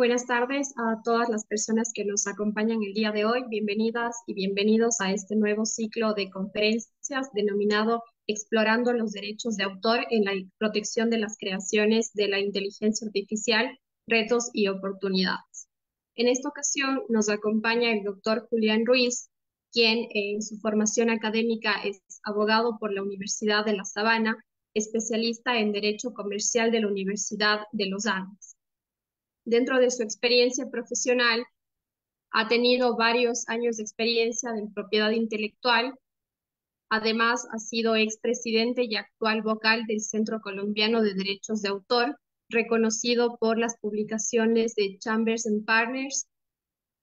Buenas tardes a todas las personas que nos acompañan el día de hoy. Bienvenidas y bienvenidos a este nuevo ciclo de conferencias denominado Explorando los derechos de autor en la protección de las creaciones de la inteligencia artificial, retos y oportunidades. En esta ocasión nos acompaña el doctor Julián Ruiz, quien en su formación académica es abogado por la Universidad de La Sabana, especialista en Derecho Comercial de la Universidad de Los Andes dentro de su experiencia profesional, ha tenido varios años de experiencia en propiedad intelectual. Además, ha sido expresidente y actual vocal del Centro Colombiano de Derechos de Autor, reconocido por las publicaciones de Chambers and Partners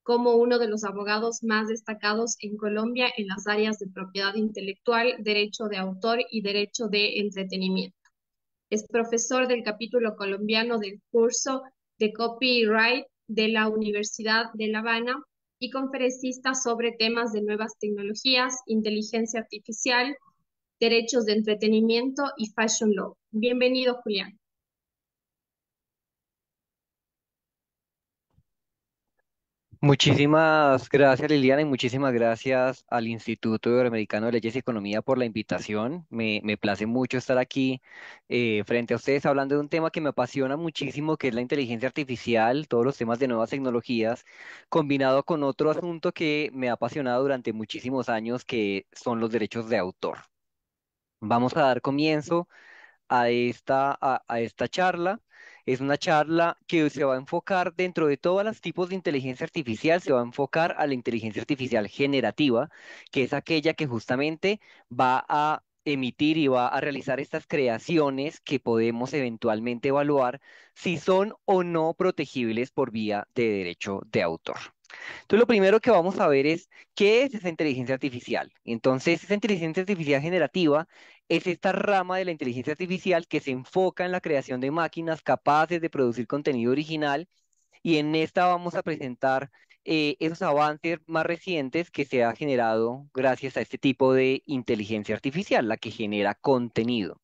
como uno de los abogados más destacados en Colombia en las áreas de propiedad intelectual, derecho de autor y derecho de entretenimiento. Es profesor del capítulo colombiano del curso de Copyright de la Universidad de La Habana y conferencista sobre temas de nuevas tecnologías, inteligencia artificial, derechos de entretenimiento y fashion law. Bienvenido, Julián. Muchísimas gracias Liliana y muchísimas gracias al Instituto Iberoamericano de Leyes y Economía por la invitación. Me, place mucho estar aquí eh, frente a ustedes hablando de un tema que me apasiona muchísimo, que es la inteligencia artificial, todos los temas de nuevas tecnologías, combinado con otro asunto que me ha apasionado durante muchísimos años, que son los derechos de autor. Vamos a dar comienzo a esta, a esta charla. Es una charla que se va a enfocar dentro de todos los tipos de inteligencia artificial, se va a enfocar a la inteligencia artificial generativa, que es aquella que justamente va a emitir y va a realizar estas creaciones que podemos eventualmente evaluar si son o no protegibles por vía de derecho de autor. Entonces, lo primero que vamos a ver es qué es esa inteligencia artificial. Entonces, esa inteligencia artificial generativa es esta rama de la inteligencia artificial que se enfoca en la creación de máquinas capaces de producir contenido original y en esta vamos a presentar eh, esos avances más recientes que se ha generado gracias a este tipo de inteligencia artificial, la que genera contenido.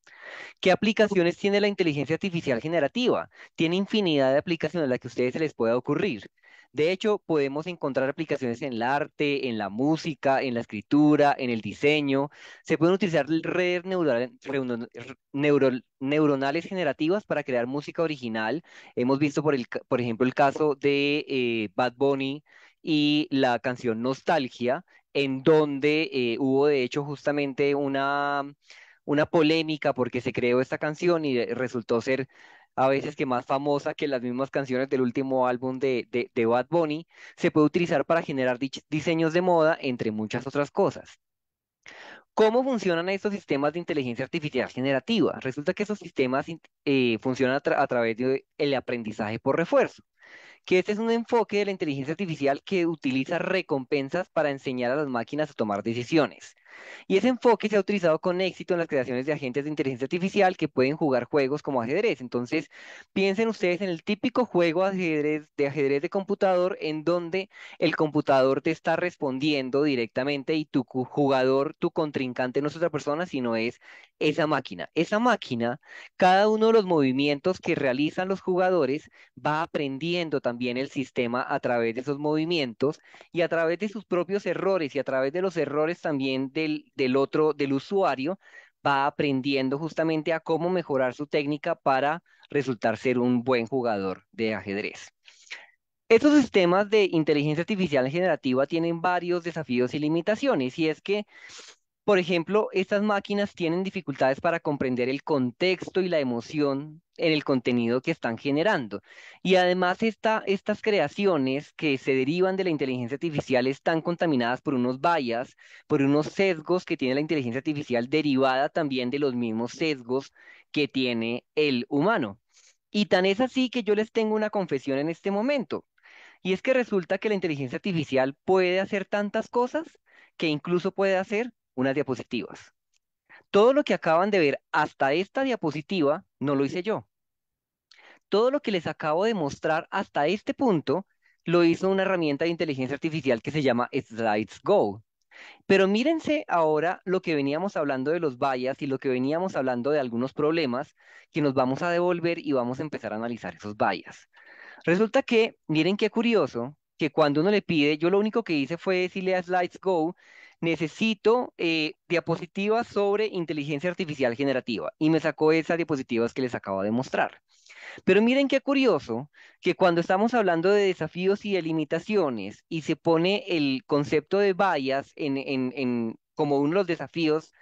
¿Qué aplicaciones tiene la inteligencia artificial generativa? Tiene infinidad de aplicaciones a las que a ustedes se les pueda ocurrir. De hecho, podemos encontrar aplicaciones en el arte, en la música, en la escritura, en el diseño. Se pueden utilizar redes neuronales, generativas para crear música original. Hemos visto, por, ejemplo, el caso de eh, Bad Bunny y la canción Nostalgia, en donde eh, hubo, de hecho, justamente una una polémica porque se creó esta canción y eh, resultó ser a veces que más famosa que las mismas canciones del último álbum de, de, Bad Bunny, se puede utilizar para generar diseños de moda, entre muchas otras cosas. ¿Cómo funcionan estos sistemas de inteligencia artificial generativa? Resulta que esos sistemas eh, funcionan a, través del aprendizaje por refuerzo que este es un enfoque de la inteligencia artificial que utiliza recompensas para enseñar a las máquinas a tomar decisiones. Y ese enfoque se ha utilizado con éxito en las creaciones de agentes de inteligencia artificial que pueden jugar juegos como ajedrez. Entonces, piensen ustedes en el típico juego de ajedrez de computador en donde el computador te está respondiendo directamente y tu jugador, tu contrincante no es otra persona, sino es esa máquina. Esa máquina, cada uno de los movimientos que realizan los jugadores va aprendiendo también el sistema a través de esos movimientos y a través de sus propios errores y a través de los errores también del, del otro, del usuario, va aprendiendo justamente a cómo mejorar su técnica para resultar ser un buen jugador de ajedrez. Estos sistemas de inteligencia artificial generativa tienen varios desafíos y limitaciones, y es que por ejemplo, estas máquinas tienen dificultades para comprender el contexto y la emoción en el contenido que están generando. Y además estas creaciones que se derivan de la inteligencia artificial están contaminadas por unos vallas, por unos sesgos que tiene la inteligencia artificial derivada también de los mismos sesgos que tiene el humano. Y tan es así que yo les tengo una confesión en este momento. Y es que resulta que la inteligencia artificial puede hacer tantas cosas que incluso puede hacer unas diapositivas. Todo lo que acaban de ver hasta esta diapositiva no lo hice yo. Todo lo que les acabo de mostrar hasta este punto lo hizo una herramienta de inteligencia artificial que se llama Slides Go. Pero mírense ahora lo que veníamos hablando de los vallas y lo que veníamos hablando de algunos problemas que nos vamos a devolver y vamos a empezar a analizar esos vallas. Resulta que, miren qué curioso, que cuando uno le pide, yo lo único que hice fue decirle a Slides Go necesito eh, diapositivas sobre inteligencia artificial generativa y me sacó esas diapositivas que les acabo de mostrar. Pero miren qué curioso que cuando estamos hablando de desafíos y de limitaciones y se pone el concepto de bias como uno de los desafíos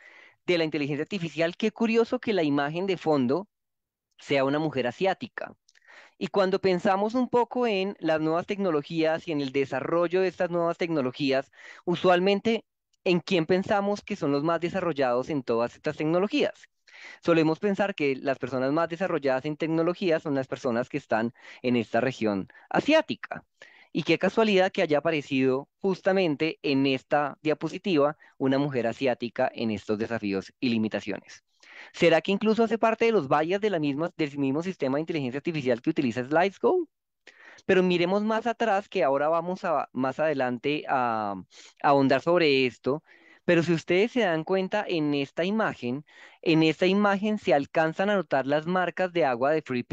de la inteligencia artificial, qué curioso que la imagen de fondo sea una mujer asiática. Y cuando pensamos un poco en las nuevas tecnologías y en el desarrollo de estas nuevas tecnologías, usualmente en quién pensamos que son los más desarrollados en todas estas tecnologías. Solemos pensar que las personas más desarrolladas en tecnologías son las personas que están en esta región asiática. Y qué casualidad que haya aparecido justamente en esta diapositiva una mujer asiática en estos desafíos y limitaciones. ¿Será que incluso hace parte de los vallas del mismo sistema de inteligencia artificial que utiliza SlideSgo? Pero miremos más atrás, que ahora vamos más adelante a, ahondar sobre esto. Pero si ustedes se dan cuenta en esta imagen, en esta imagen se alcanzan a notar las marcas de agua de Free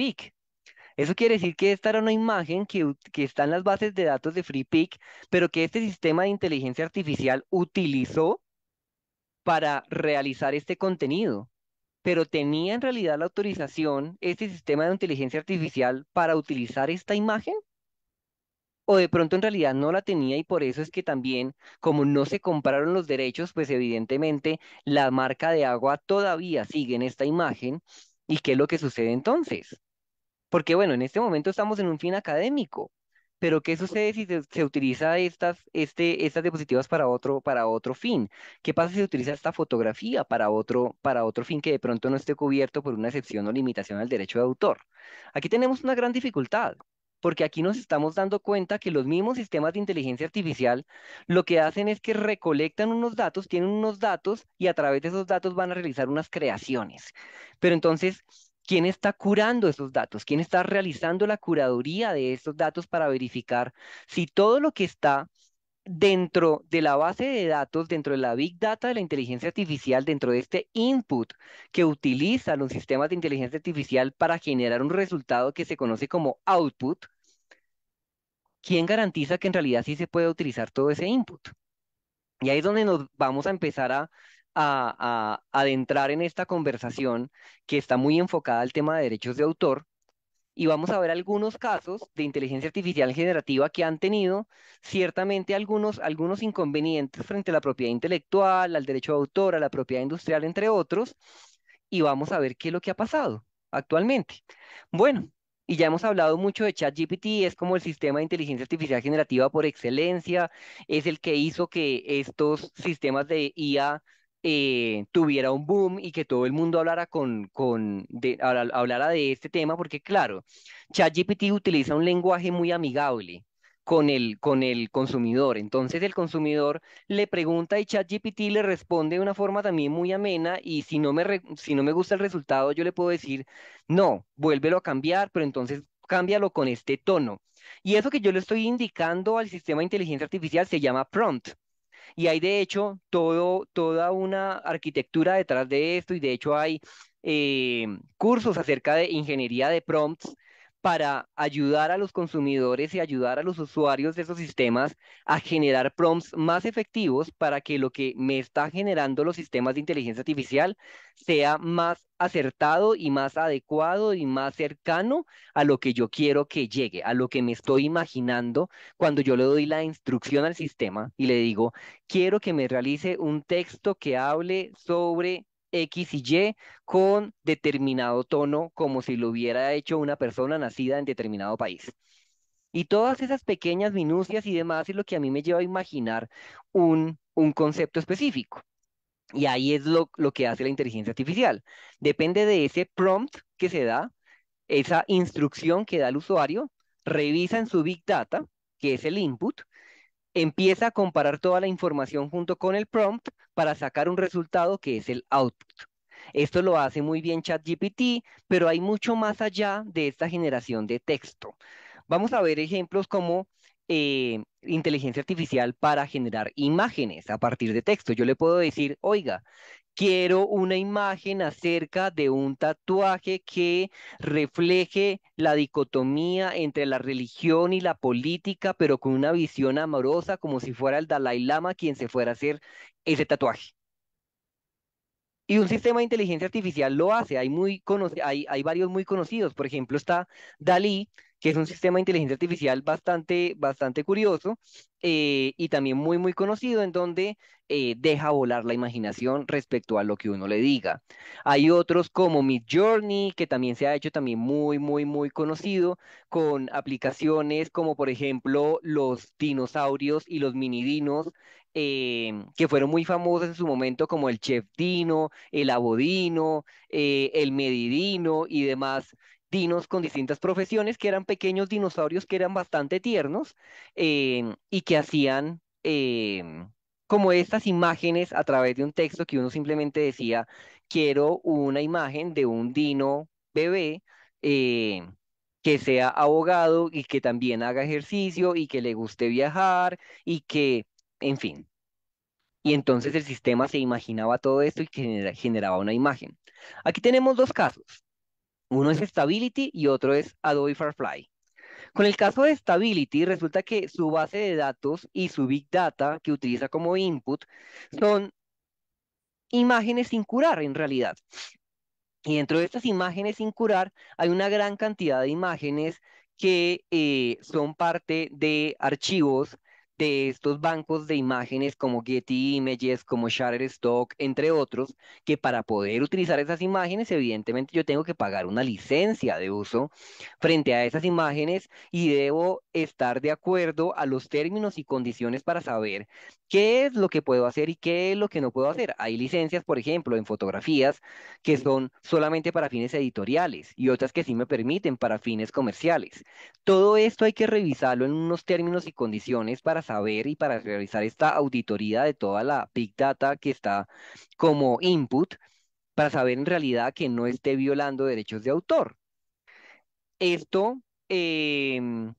Eso quiere decir que esta era una imagen que, está en las bases de datos de freepeak pero que este sistema de inteligencia artificial utilizó para realizar este contenido pero ¿tenía en realidad la autorización este sistema de inteligencia mm. artificial para utilizar esta imagen? ¿O de pronto en realidad no la tenía y por eso es que también, como no se compraron los derechos, pues evidentemente la marca de agua todavía sigue en esta imagen? ¿Y qué es lo que sucede entonces? Porque bueno, en este momento estamos en un fin académico, pero ¿qué sucede si se, utiliza estas, este, estas diapositivas para otro, para otro fin? ¿Qué pasa si se utiliza esta fotografía para otro, para otro fin que de pronto no esté cubierto por una excepción o limitación al derecho de autor? Aquí tenemos una gran dificultad, porque aquí nos estamos dando cuenta que los mismos sistemas de inteligencia artificial lo que hacen es que recolectan unos datos, tienen unos datos y a través de esos datos van a realizar unas creaciones. Pero entonces ¿Quién está curando esos datos? ¿Quién está realizando la curaduría de esos datos para verificar si todo lo que está dentro de la base de datos, dentro de la big data de la inteligencia artificial, dentro de este input que utilizan los sistemas de inteligencia artificial para generar un resultado que se conoce como output, ¿quién garantiza que en realidad sí se puede utilizar todo ese input? Y ahí es donde nos vamos a empezar a a, adentrar en esta conversación que está muy enfocada al tema de derechos de autor y vamos a ver algunos casos de inteligencia artificial generativa que han tenido ciertamente algunos, algunos inconvenientes frente a la propiedad intelectual, al derecho de autor, a la propiedad industrial, entre otros, y vamos a ver qué es lo que ha pasado actualmente. Bueno, y ya hemos hablado mucho de ChatGPT, es como el sistema de inteligencia artificial generativa por excelencia, es el que hizo que estos sistemas de IA eh, tuviera un boom y que todo el mundo hablara con, con de, de este tema, porque claro, ChatGPT utiliza un lenguaje muy amigable con el, con el consumidor. Entonces el consumidor le pregunta y ChatGPT le responde de una forma también muy amena y si no, me si no me gusta el resultado, yo le puedo decir, no, vuélvelo a cambiar, pero entonces cámbialo con este tono. Y eso que yo le estoy indicando al sistema de inteligencia artificial se llama prompt. Y hay de hecho todo, toda una arquitectura detrás de esto y de hecho hay eh, cursos acerca de ingeniería de prompts para ayudar a los consumidores y ayudar a los usuarios de esos sistemas a generar prompts más efectivos para que lo que me está generando los sistemas de inteligencia artificial sea más acertado y más adecuado y más cercano a lo que yo quiero que llegue, a lo que me estoy imaginando cuando yo le doy la instrucción al sistema y le digo, quiero que me realice un texto que hable sobre X y Y con determinado tono, como si lo hubiera hecho una persona nacida en determinado país. Y todas esas pequeñas minucias y demás es lo que a mí me lleva a imaginar un, un concepto específico. Y ahí es lo, lo que hace la inteligencia artificial. Depende de ese prompt que se da, esa instrucción que da el usuario, revisa en su big data, que es el input, empieza a comparar toda la información junto con el prompt para sacar un resultado que es el output. Esto lo hace muy bien ChatGPT, pero hay mucho más allá de esta generación de texto. Vamos a ver ejemplos como eh, inteligencia artificial para generar imágenes a partir de texto. Yo le puedo decir, oiga, quiero una imagen acerca de un tatuaje que refleje la dicotomía entre la religión y la política, pero con una visión amorosa, como si fuera el Dalai Lama quien se fuera a hacer ese tatuaje. Y un sistema de inteligencia artificial lo hace, hay, muy varios muy conocidos, por ejemplo está Dalí, que es un sistema de inteligencia artificial bastante, bastante curioso eh, y también muy, muy conocido, en donde eh, deja volar la imaginación respecto a lo que uno le diga. Hay otros como Mid Journey, que también se ha hecho también muy, muy, muy conocido, con aplicaciones como, por ejemplo, los dinosaurios y los minidinos, eh, que fueron muy famosos en su momento, como el Chef Dino, el Abodino, el Medidino y demás dinos con distintas profesiones, que eran pequeños dinosaurios que eran bastante tiernos eh, y que hacían eh, como estas imágenes a través de un texto que uno simplemente decía, quiero una imagen de un dino bebé. Eh, que sea abogado y que también haga ejercicio y que le guste viajar y que, en fin, y entonces el sistema se imaginaba todo esto y generaba una imagen. Aquí tenemos dos casos. Uno es Stability y otro es Adobe Firefly. Con el caso de Stability, resulta que su base de datos y su Big Data que utiliza como input son imágenes sin curar en realidad. Y dentro de estas imágenes sin curar hay una gran cantidad de imágenes que eh, son parte de archivos de estos bancos de imágenes como Getty Images, como Shutterstock, entre otros, que para poder utilizar esas imágenes, evidentemente yo tengo que pagar una licencia de uso frente a esas imágenes y debo estar de acuerdo a los términos y condiciones para saber qué es lo que puedo hacer y qué es lo que no puedo hacer. Hay licencias, por ejemplo, en fotografías que son solamente para fines editoriales y otras que sí me permiten para fines comerciales. Todo esto hay que revisarlo en unos términos y condiciones para saber y para realizar esta auditoría de toda la big data que está como input, para saber en realidad que no esté violando derechos de autor. Esto eh,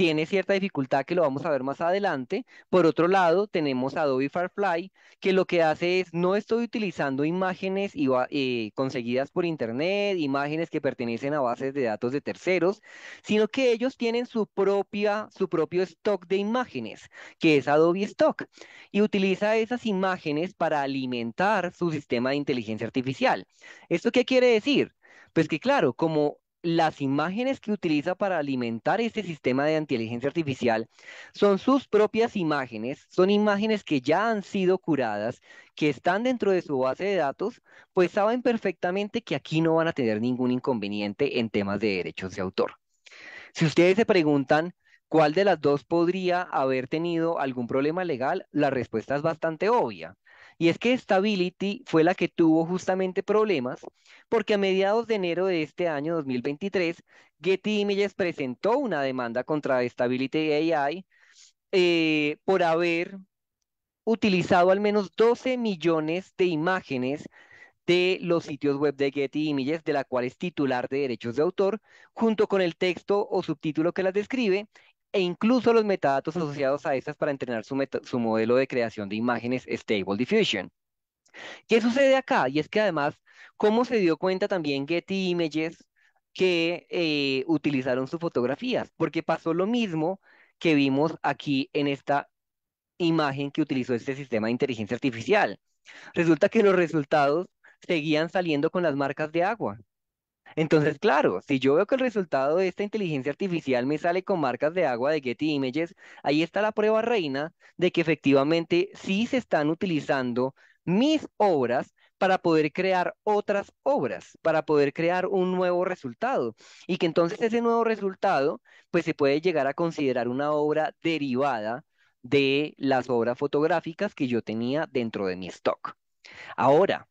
tiene cierta dificultad que lo vamos a ver más adelante. Por otro lado, tenemos Adobe Firefly, que lo que hace es no estoy utilizando imágenes eh, conseguidas por Internet, imágenes que pertenecen a bases de datos de terceros, sino que ellos tienen su, propia, su propio stock de imágenes, que es Adobe Stock, y utiliza esas imágenes para alimentar su sistema de inteligencia artificial. ¿Esto qué quiere decir? Pues que claro, como las imágenes que utiliza para alimentar este sistema de inteligencia artificial son sus propias imágenes, son imágenes que ya han sido curadas, que están dentro de su base de datos, pues saben perfectamente que aquí no van a tener ningún inconveniente en temas de derechos de autor. Si ustedes se preguntan cuál de las dos podría haber tenido algún problema legal, la respuesta es bastante obvia. Y es que Stability fue la que tuvo justamente problemas porque a mediados de enero de este año 2023, Getty Images presentó una demanda contra Stability AI eh, por haber utilizado al menos 12 millones de imágenes de los sitios web de Getty Images, de la cual es titular de derechos de autor, junto con el texto o subtítulo que las describe, e incluso los metadatos asociados a estas para entrenar su, modelo de creación de imágenes Stable Diffusion. ¿Qué sucede acá? Y es que además, ¿cómo se dio cuenta también Getty Images que eh, utilizaron sus fotografías? Porque pasó lo mismo que vimos aquí en esta imagen que utilizó este sistema de inteligencia artificial. Resulta que los resultados seguían saliendo con las marcas de agua. Entonces, claro, si yo veo que el resultado de esta inteligencia artificial me sale con marcas de agua de Getty Images, ahí está la prueba reina de que efectivamente sí se están utilizando mis obras para poder crear otras obras, para poder crear un nuevo resultado. Y que entonces ese nuevo resultado, pues se puede llegar a considerar una obra derivada de las obras fotográficas que yo tenía dentro de mi stock. Ahora,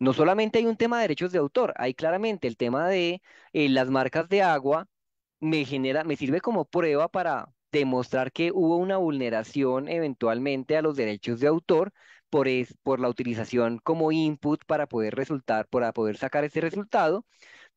no solamente hay un tema de derechos de autor, hay claramente el tema de eh, las marcas de agua, me genera, me sirve como prueba para demostrar que hubo una vulneración eventualmente a los derechos de autor por, es, por la utilización como input para poder resultar, para poder sacar ese resultado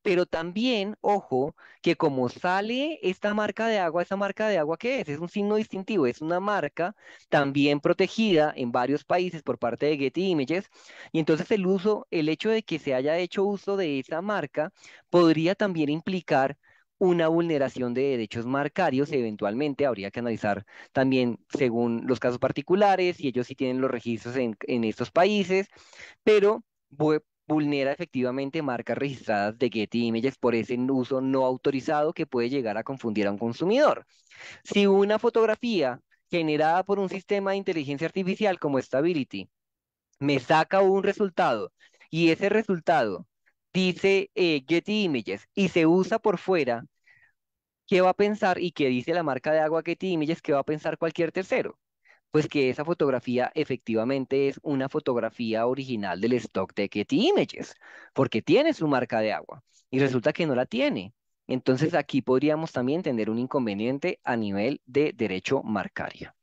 pero también, ojo, que como sale esta marca de agua, esa marca de agua, que es? Es un signo distintivo, es una marca también protegida en varios países por parte de Getty Images, y entonces el uso, el hecho de que se haya hecho uso de esa marca podría también implicar una vulneración de derechos marcarios, eventualmente habría que analizar también según los casos particulares, y ellos sí tienen los registros en, en estos países, pero vulnera efectivamente marcas registradas de Getty Images por ese uso no autorizado que puede llegar a confundir a un consumidor. Si una fotografía generada por un sistema de inteligencia artificial como Stability me saca un resultado y ese resultado dice eh, Getty Images y se usa por fuera, ¿qué va a pensar y qué dice la marca de agua Getty Images? ¿Qué va a pensar cualquier tercero? pues que esa fotografía efectivamente es una fotografía original del stock de Getty Images, porque tiene su marca de agua y resulta que no la tiene. Entonces aquí podríamos también tener un inconveniente a nivel de derecho marcario.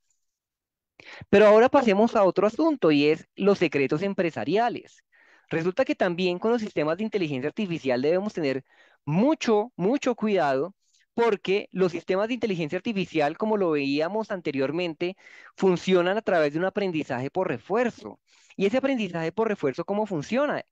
Pero ahora pasemos a otro asunto y es los secretos empresariales. Resulta que también con los sistemas de inteligencia artificial debemos tener mucho, mucho cuidado porque los sistemas de inteligencia artificial, como lo veíamos anteriormente, funcionan a través de un aprendizaje por refuerzo. ¿Y ese aprendizaje por refuerzo cómo funciona?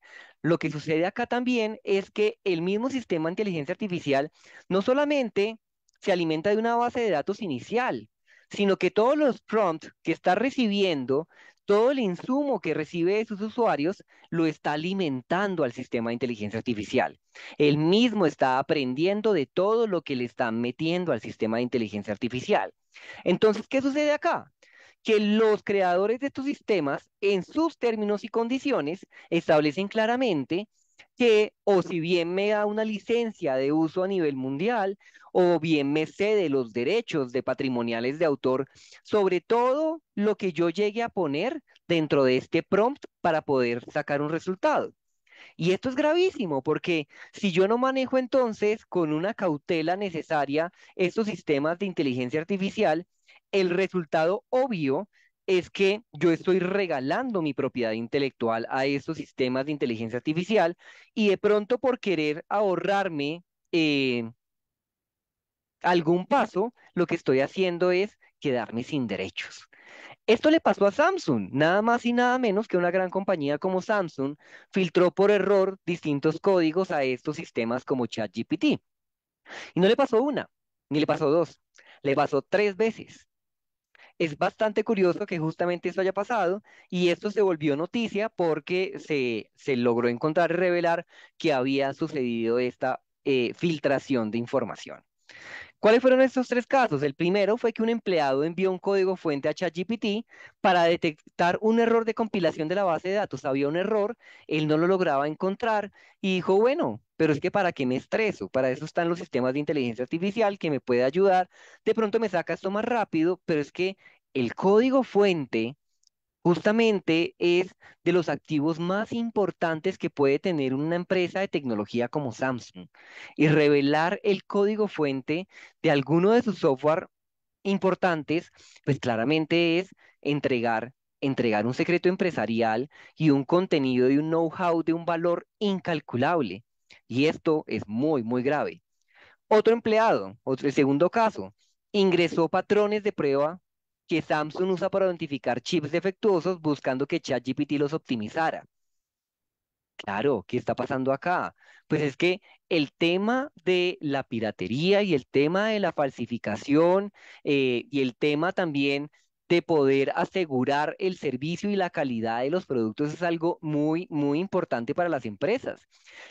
Lo que sucede acá también es que el mismo sistema de inteligencia artificial no solamente se alimenta de una base de datos inicial, sino que todos los prompts que está recibiendo todo el insumo que recibe de sus usuarios lo está alimentando al sistema de inteligencia artificial. El mismo está aprendiendo de todo lo que le están metiendo al sistema de inteligencia artificial. Entonces, ¿qué sucede acá? que los creadores de estos sistemas, en sus términos y condiciones, establecen claramente que o si bien me da una licencia de uso a nivel mundial o bien me cede los derechos de patrimoniales de autor sobre todo lo que yo llegue a poner dentro de este prompt para poder sacar un resultado. Y esto es gravísimo porque si yo no manejo entonces con una cautela necesaria estos sistemas de inteligencia artificial, el resultado obvio es que yo estoy regalando mi propiedad intelectual a estos sistemas de inteligencia artificial y de pronto por querer ahorrarme eh, algún paso, lo que estoy haciendo es quedarme sin derechos. Esto le pasó a Samsung, nada más y nada menos que una gran compañía como Samsung filtró por error distintos códigos a estos sistemas como ChatGPT. Y no le pasó una, ni le pasó dos, le pasó tres veces es bastante curioso que justamente eso haya pasado y esto se volvió noticia porque se, logró encontrar y revelar que había sucedido esta eh, filtración de información. ¿Cuáles fueron estos tres casos? El primero fue que un empleado envió un código fuente a ChatGPT para detectar un error de compilación de la base de datos. Había un error, él no lo lograba encontrar y dijo, bueno, pero es que para qué me estreso, para eso están los sistemas de inteligencia artificial que me puede ayudar. De pronto me saca esto más rápido, pero es que el código fuente justamente es de los activos más importantes que puede tener una empresa de tecnología como Samsung. Y revelar el código fuente de alguno de sus software importantes, pues claramente es entregar un secreto empresarial y un contenido y un know-how de un valor incalculable. Y esto es muy, muy grave. Otro empleado, otro, el segundo caso, ingresó patrones de prueba que Samsung usa para identificar chips defectuosos buscando que ChatGPT los optimizara. Claro, ¿qué está pasando acá? Pues es que el tema de la piratería y el tema de la falsificación eh, y el tema también de poder asegurar el servicio y la calidad de los productos es algo muy, muy importante para las empresas.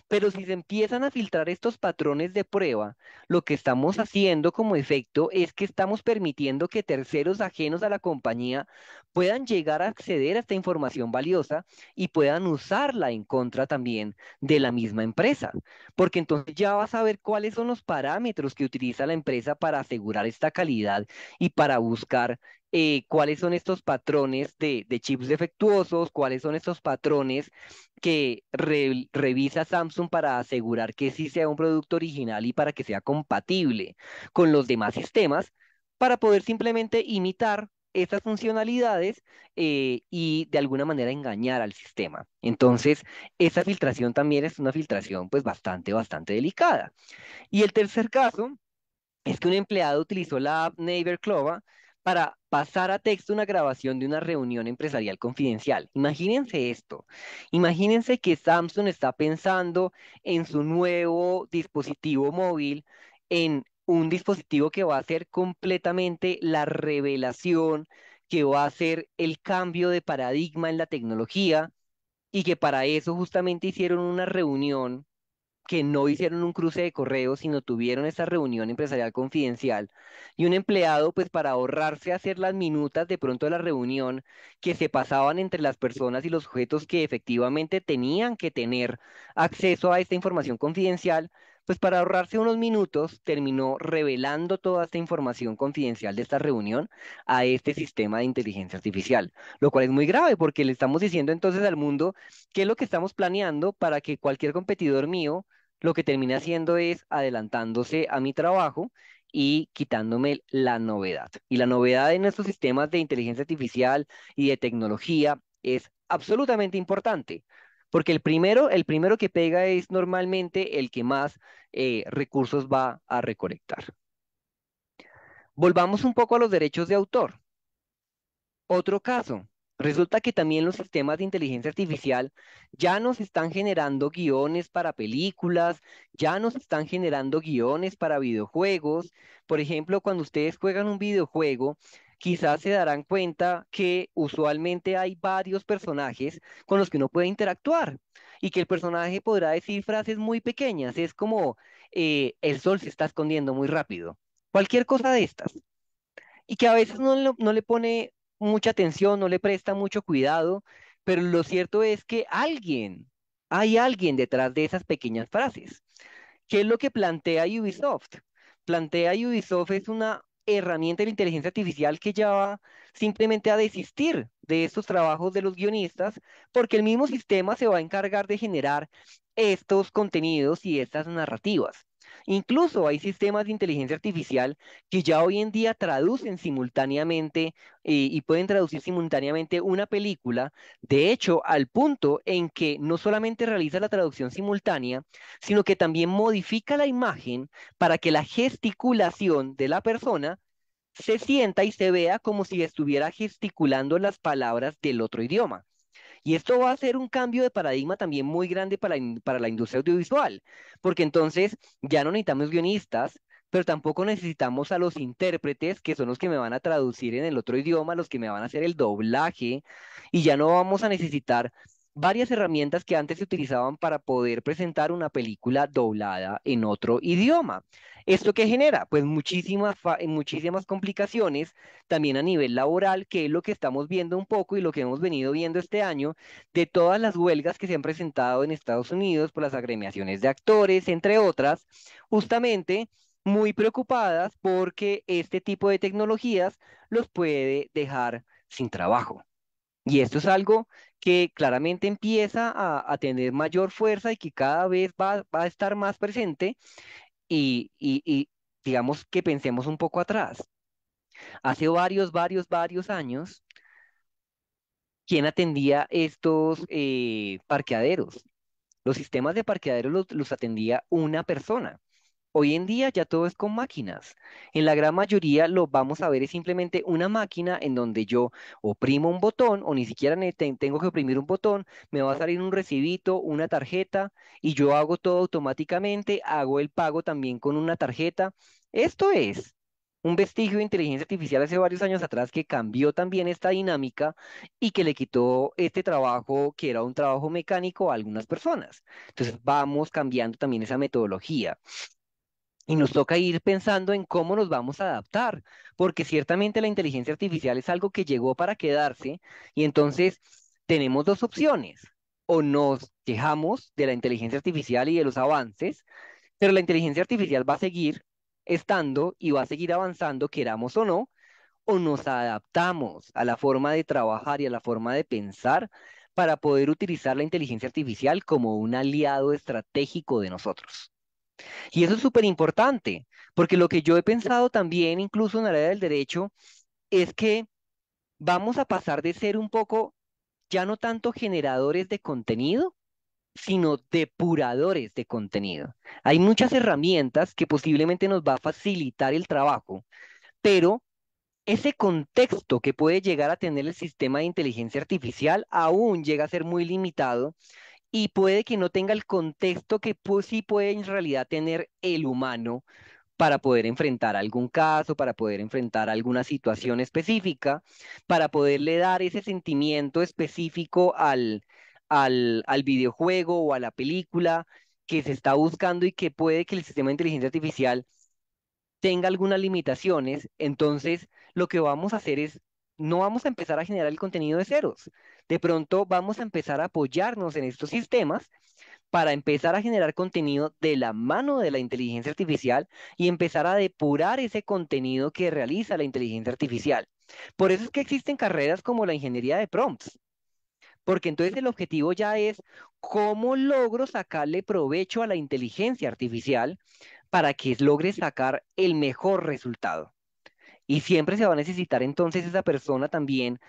Pero si se empiezan a filtrar estos patrones de prueba, lo que estamos haciendo como efecto es que estamos permitiendo que terceros ajenos a la compañía puedan llegar a acceder a esta información valiosa y puedan usarla en contra también de la misma empresa. Porque entonces ya vas a ver cuáles son los parámetros que utiliza la empresa para asegurar esta calidad y para buscar eh, cuáles son estos patrones de, chips defectuosos, cuáles son estos patrones que revisa Samsung para asegurar que sí sea un producto original y para que sea compatible con los demás sistemas, para poder simplemente imitar estas funcionalidades eh, y de alguna manera engañar al sistema. Entonces, esa filtración también es una filtración pues bastante, bastante delicada. Y el tercer caso es que un empleado utilizó la app Neighbor Clova para pasar a texto una grabación de una reunión empresarial confidencial. Imagínense esto. Imagínense que Samsung está pensando en su nuevo dispositivo móvil, en un dispositivo que va a ser completamente la revelación, que va a ser el cambio de paradigma en la tecnología y que para eso justamente hicieron una reunión que no hicieron un cruce de correos, sino tuvieron esta reunión empresarial confidencial. Y un empleado, pues para ahorrarse hacer las minutas de pronto de la reunión que se pasaban entre las personas y los sujetos que efectivamente tenían que tener acceso a esta información confidencial, pues para ahorrarse unos minutos terminó revelando toda esta información confidencial de esta reunión a este sistema de inteligencia artificial, lo cual es muy grave porque le estamos diciendo entonces al mundo qué es lo que estamos planeando para que cualquier competidor mío lo que termina haciendo es adelantándose a mi trabajo y quitándome la novedad. Y la novedad en nuestros sistemas de inteligencia artificial y de tecnología es absolutamente importante, porque el primero, el primero que pega es normalmente el que más eh, recursos va a recolectar. Volvamos un poco a los derechos de autor. Otro caso, Resulta que también los sistemas de inteligencia artificial ya nos están generando guiones para películas, ya nos están generando guiones para videojuegos. Por ejemplo, cuando ustedes juegan un videojuego, quizás se darán cuenta que usualmente hay varios personajes con los que uno puede interactuar y que el personaje podrá decir frases muy pequeñas. Es como, eh, el sol se está escondiendo muy rápido. Cualquier cosa de estas. Y que a veces no le pone mucha atención, no le presta mucho cuidado, pero lo cierto es que alguien, hay alguien detrás de esas pequeñas frases. ¿Qué es lo que plantea Ubisoft? Plantea Ubisoft es una herramienta de inteligencia artificial que ya va simplemente a desistir de estos trabajos de los guionistas, porque el mismo sistema se va a encargar de generar estos contenidos y estas narrativas. Incluso hay sistemas de inteligencia artificial que ya hoy en día traducen simultáneamente eh, y pueden traducir simultáneamente una película, de hecho, al punto en que no solamente realiza la traducción simultánea, sino que también modifica la imagen para que la gesticulación de la persona se sienta y se vea como si estuviera gesticulando las palabras del otro idioma. Y esto va a ser un cambio de paradigma también muy grande para, para la industria audiovisual, porque entonces ya no necesitamos guionistas, pero tampoco necesitamos a los intérpretes, que son los que me van a traducir en el otro idioma, los que me van a hacer el doblaje, y ya no vamos a necesitar varias herramientas que antes se utilizaban para poder presentar una película doblada en otro idioma. ¿Esto qué genera? Pues muchísimas, eh, muchísimas complicaciones también a nivel laboral, que es lo que estamos viendo un poco y lo que hemos venido viendo este año de todas las huelgas que se han presentado en Estados Unidos por las agremiaciones de actores, entre otras, justamente muy preocupadas porque este tipo de tecnologías los puede dejar sin trabajo. Y esto es algo que claramente empieza a, tener mayor fuerza y que cada vez va, a estar más presente y, digamos que pensemos un poco atrás. Hace varios, varios, varios años, ¿quién atendía estos eh, parqueaderos? Los sistemas de parqueaderos los atendía una persona. Hoy en día ya todo es con máquinas. En la gran mayoría lo vamos a ver es simplemente una máquina en donde yo oprimo un botón o ni siquiera tengo que oprimir un botón, me va a salir un recibito, una tarjeta y yo hago todo automáticamente, hago el pago también con una tarjeta. Esto es un vestigio de inteligencia artificial hace varios años atrás que cambió también esta dinámica y que le quitó este trabajo que era un trabajo mecánico a algunas personas. Entonces vamos cambiando también esa metodología y nos toca ir pensando en cómo nos vamos a adaptar, porque ciertamente la inteligencia artificial es algo que llegó para quedarse y entonces tenemos dos opciones, o nos dejamos de la inteligencia artificial y de los avances, pero la inteligencia artificial va a seguir estando y va a seguir avanzando, queramos o no, o nos adaptamos a la forma de trabajar y a la forma de pensar para poder utilizar la inteligencia artificial como un aliado estratégico de nosotros. Y eso es súper importante, porque lo que yo he pensado también, incluso en el área del derecho, es que vamos a pasar de ser un poco, ya no tanto generadores de contenido, sino depuradores de contenido. Hay muchas herramientas que posiblemente nos va a facilitar el trabajo, pero ese contexto que puede llegar a tener el sistema de inteligencia artificial aún llega a ser muy limitado y puede que no tenga el contexto que pues, sí puede en realidad tener el humano para poder enfrentar algún caso, para poder enfrentar alguna situación específica, para poderle dar ese sentimiento específico al, al, al videojuego o a la película que se está buscando y que puede que el sistema de inteligencia artificial tenga algunas limitaciones, entonces lo que vamos a hacer es, no vamos a empezar a generar el contenido de ceros, de pronto vamos a empezar a apoyarnos en estos sistemas para empezar a generar contenido de la mano de la inteligencia artificial y empezar a depurar ese contenido que realiza la inteligencia artificial. Por eso es que existen carreras como la ingeniería de prompts, porque entonces el objetivo ya es cómo logro sacarle provecho a la inteligencia artificial para que logre sacar el mejor resultado. Y siempre se va a necesitar entonces esa persona también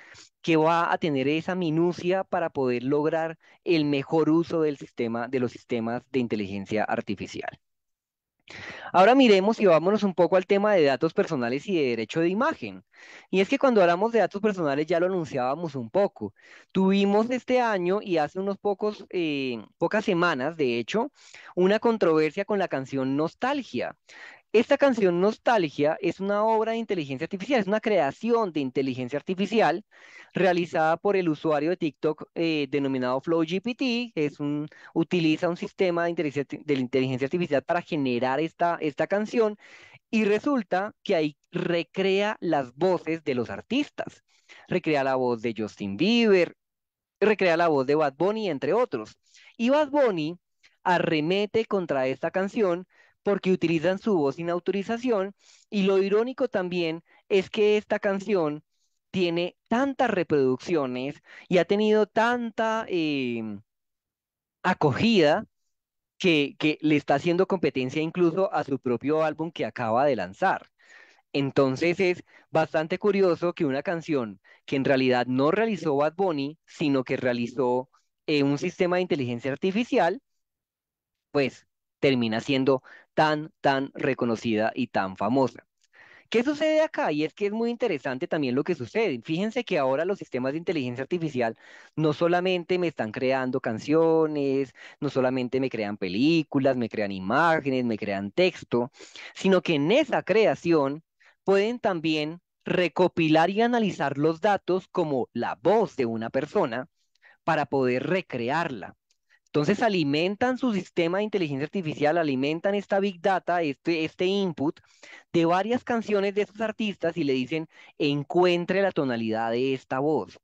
que va a tener esa minucia para poder lograr el mejor uso del sistema, de los sistemas de inteligencia artificial. Ahora miremos y vámonos un poco al tema de datos personales y de derecho de imagen. Y es que cuando hablamos de datos personales ya lo anunciábamos un poco. Tuvimos este año y hace unos pocos, eh, pocas semanas, de hecho, una controversia con la canción Nostalgia. Esta canción Nostalgia es una obra de inteligencia artificial, es una creación de inteligencia artificial realizada por el usuario de TikTok eh, denominado FlowGPT. Es un, utiliza un sistema de inteligencia, inteligencia artificial para generar esta, esta canción y resulta que ahí recrea las voces de los artistas. Recrea la voz de Justin Bieber, recrea la voz de Bad Bunny, entre otros. Y Bad Bunny arremete contra esta canción porque utilizan su voz sin autorización y lo irónico también es que esta canción tiene tantas reproducciones y ha tenido tanta em, acogida que, le está haciendo competencia incluso a su propio álbum que acaba de lanzar. Entonces es bastante curioso que una canción que en realidad no realizó Bad Bunny, sino que realizó eh, un sistema de inteligencia artificial, pues termina siendo tan, tan reconocida y tan famosa. ¿Qué sucede acá? Y es que es muy interesante también lo que sucede. Fíjense que ahora los sistemas de inteligencia artificial no solamente me están creando canciones, no solamente me crean películas, me crean imágenes, me crean texto, sino que en esa creación pueden también recopilar y analizar los datos como la voz de una persona para poder recrearla. Entonces alimentan su sistema de inteligencia artificial, alimentan esta big data, este, este input de varias canciones de estos artistas y le dicen, encuentre la tonalidad de esta voz,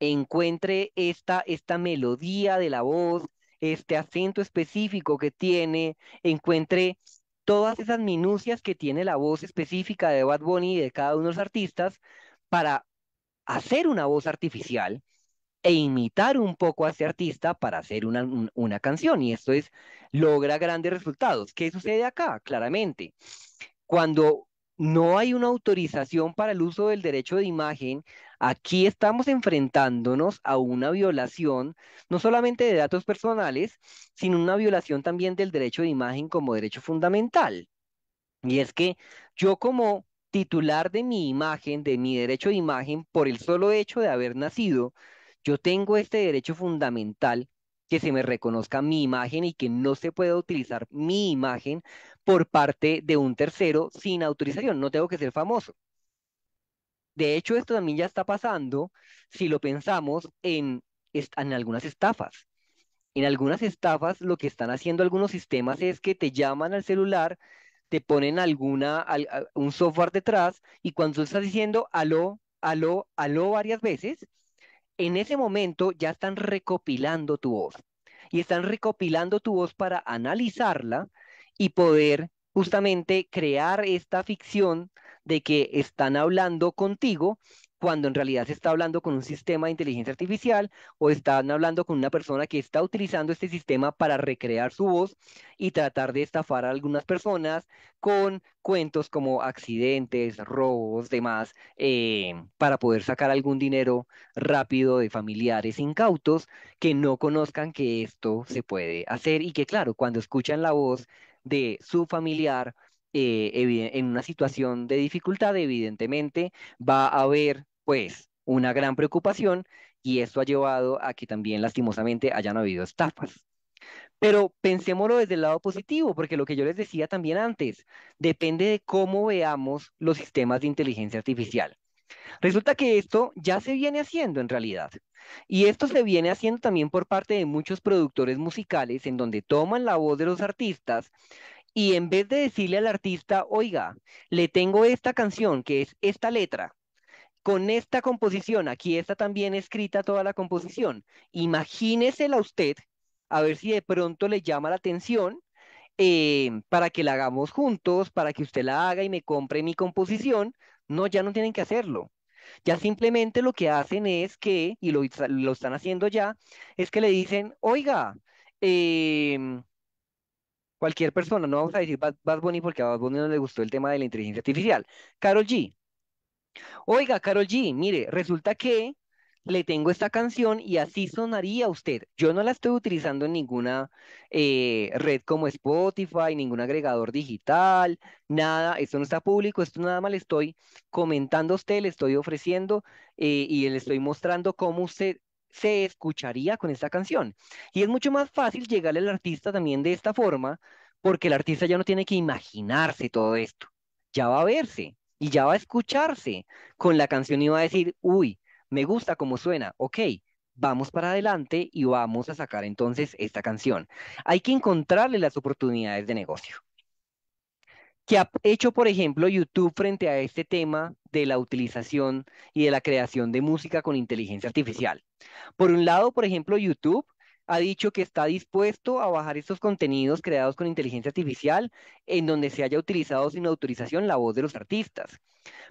encuentre esta, esta melodía de la voz, este acento específico que tiene, encuentre todas esas minucias que tiene la voz específica de Bad Bunny y de cada uno de los artistas para hacer una voz artificial e imitar un poco a ese artista para hacer una, una canción. Y esto es, logra grandes resultados. ¿Qué sucede acá? Claramente, cuando no hay una autorización para el uso del derecho de imagen, aquí estamos enfrentándonos a una violación, no solamente de datos personales, sino una violación también del derecho de imagen como derecho fundamental. Y es que yo como titular de mi imagen, de mi derecho de imagen, por el solo hecho de haber nacido, yo tengo este derecho fundamental que se me reconozca mi imagen y que no se pueda utilizar mi imagen por parte de un tercero sin autorización. No tengo que ser famoso. De hecho, esto también ya está pasando si lo pensamos en, en algunas estafas. En algunas estafas lo que están haciendo algunos sistemas es que te llaman al celular, te ponen alguna, un software detrás y cuando tú estás diciendo aló, aló, aló varias veces, en ese momento ya están recopilando tu voz y están recopilando tu voz para analizarla y poder justamente crear esta ficción de que están hablando contigo cuando en realidad se está hablando con un sistema de inteligencia artificial o están hablando con una persona que está utilizando este sistema para recrear su voz y tratar de estafar a algunas personas con cuentos como accidentes, robos, demás, eh, para poder sacar algún dinero rápido de familiares incautos que no conozcan que esto se puede hacer y que claro, cuando escuchan la voz de su familiar, eh, en una situación de dificultad, evidentemente va a haber pues una gran preocupación y esto ha llevado a que también lastimosamente hayan habido estafas. Pero pensémoslo desde el lado positivo, porque lo que yo les decía también antes, depende de cómo veamos los sistemas de inteligencia artificial. Resulta que esto ya se viene haciendo en realidad. Y esto se viene haciendo también por parte de muchos productores musicales en donde toman la voz de los artistas y en vez de decirle al artista, oiga, le tengo esta canción que es esta letra, con esta composición, aquí está también escrita toda la composición, imagínesela usted, a ver si de pronto le llama la atención, eh, para que la hagamos juntos, para que usted la haga y me compre mi composición, no, ya no tienen que hacerlo. Ya simplemente lo que hacen es que, y lo, están haciendo ya, es que le dicen, oiga, em, cualquier persona, no vamos a decir Bad, Bunny porque a Bad Bunny no le gustó el tema de la inteligencia artificial, Carol G, Oiga, Carol G, mire, resulta que le tengo esta canción y así sonaría usted. Yo no la estoy utilizando en ninguna eh, red como Spotify, ningún agregador digital, nada. Esto no está público, esto nada más le estoy comentando a usted, le estoy ofreciendo eh, y le estoy mostrando cómo usted se escucharía con esta canción. Y es mucho más fácil llegarle al artista también de esta forma, porque el artista ya no tiene que imaginarse todo esto, ya va a verse y ya va a escucharse con la canción y va a decir, uy, me gusta cómo suena, ok, vamos para adelante y vamos a sacar entonces esta canción. Hay que encontrarle las oportunidades de negocio. ¿Qué ha hecho, por ejemplo, YouTube frente a este tema de la utilización y de la creación de música con inteligencia artificial? Por un lado, por ejemplo, YouTube ha dicho que está dispuesto a bajar estos contenidos creados con inteligencia artificial en donde se haya utilizado sin autorización la voz de los artistas.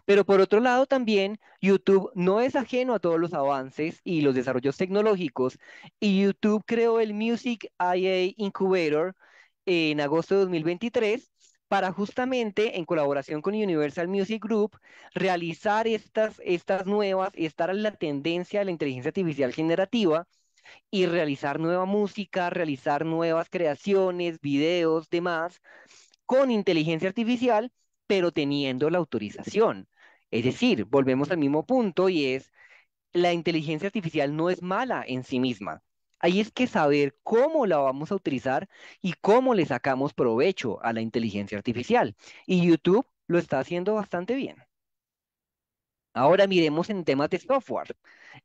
Pero por otro lado también, YouTube no es ajeno a todos los avances y los desarrollos tecnológicos y YouTube creó el Music IA Incubator en agosto de 2023 para justamente, en colaboración con Universal Music Group, realizar estas, estas nuevas, estar en la tendencia de la inteligencia artificial generativa y realizar nueva música, realizar nuevas creaciones, videos, demás, con inteligencia artificial, pero teniendo la autorización. Es decir, volvemos al mismo punto y es, la inteligencia artificial no es mala en sí misma. Ahí es que saber cómo la vamos a utilizar y cómo le sacamos provecho a la inteligencia artificial. Y YouTube lo está haciendo bastante bien. Ahora miremos en temas de software.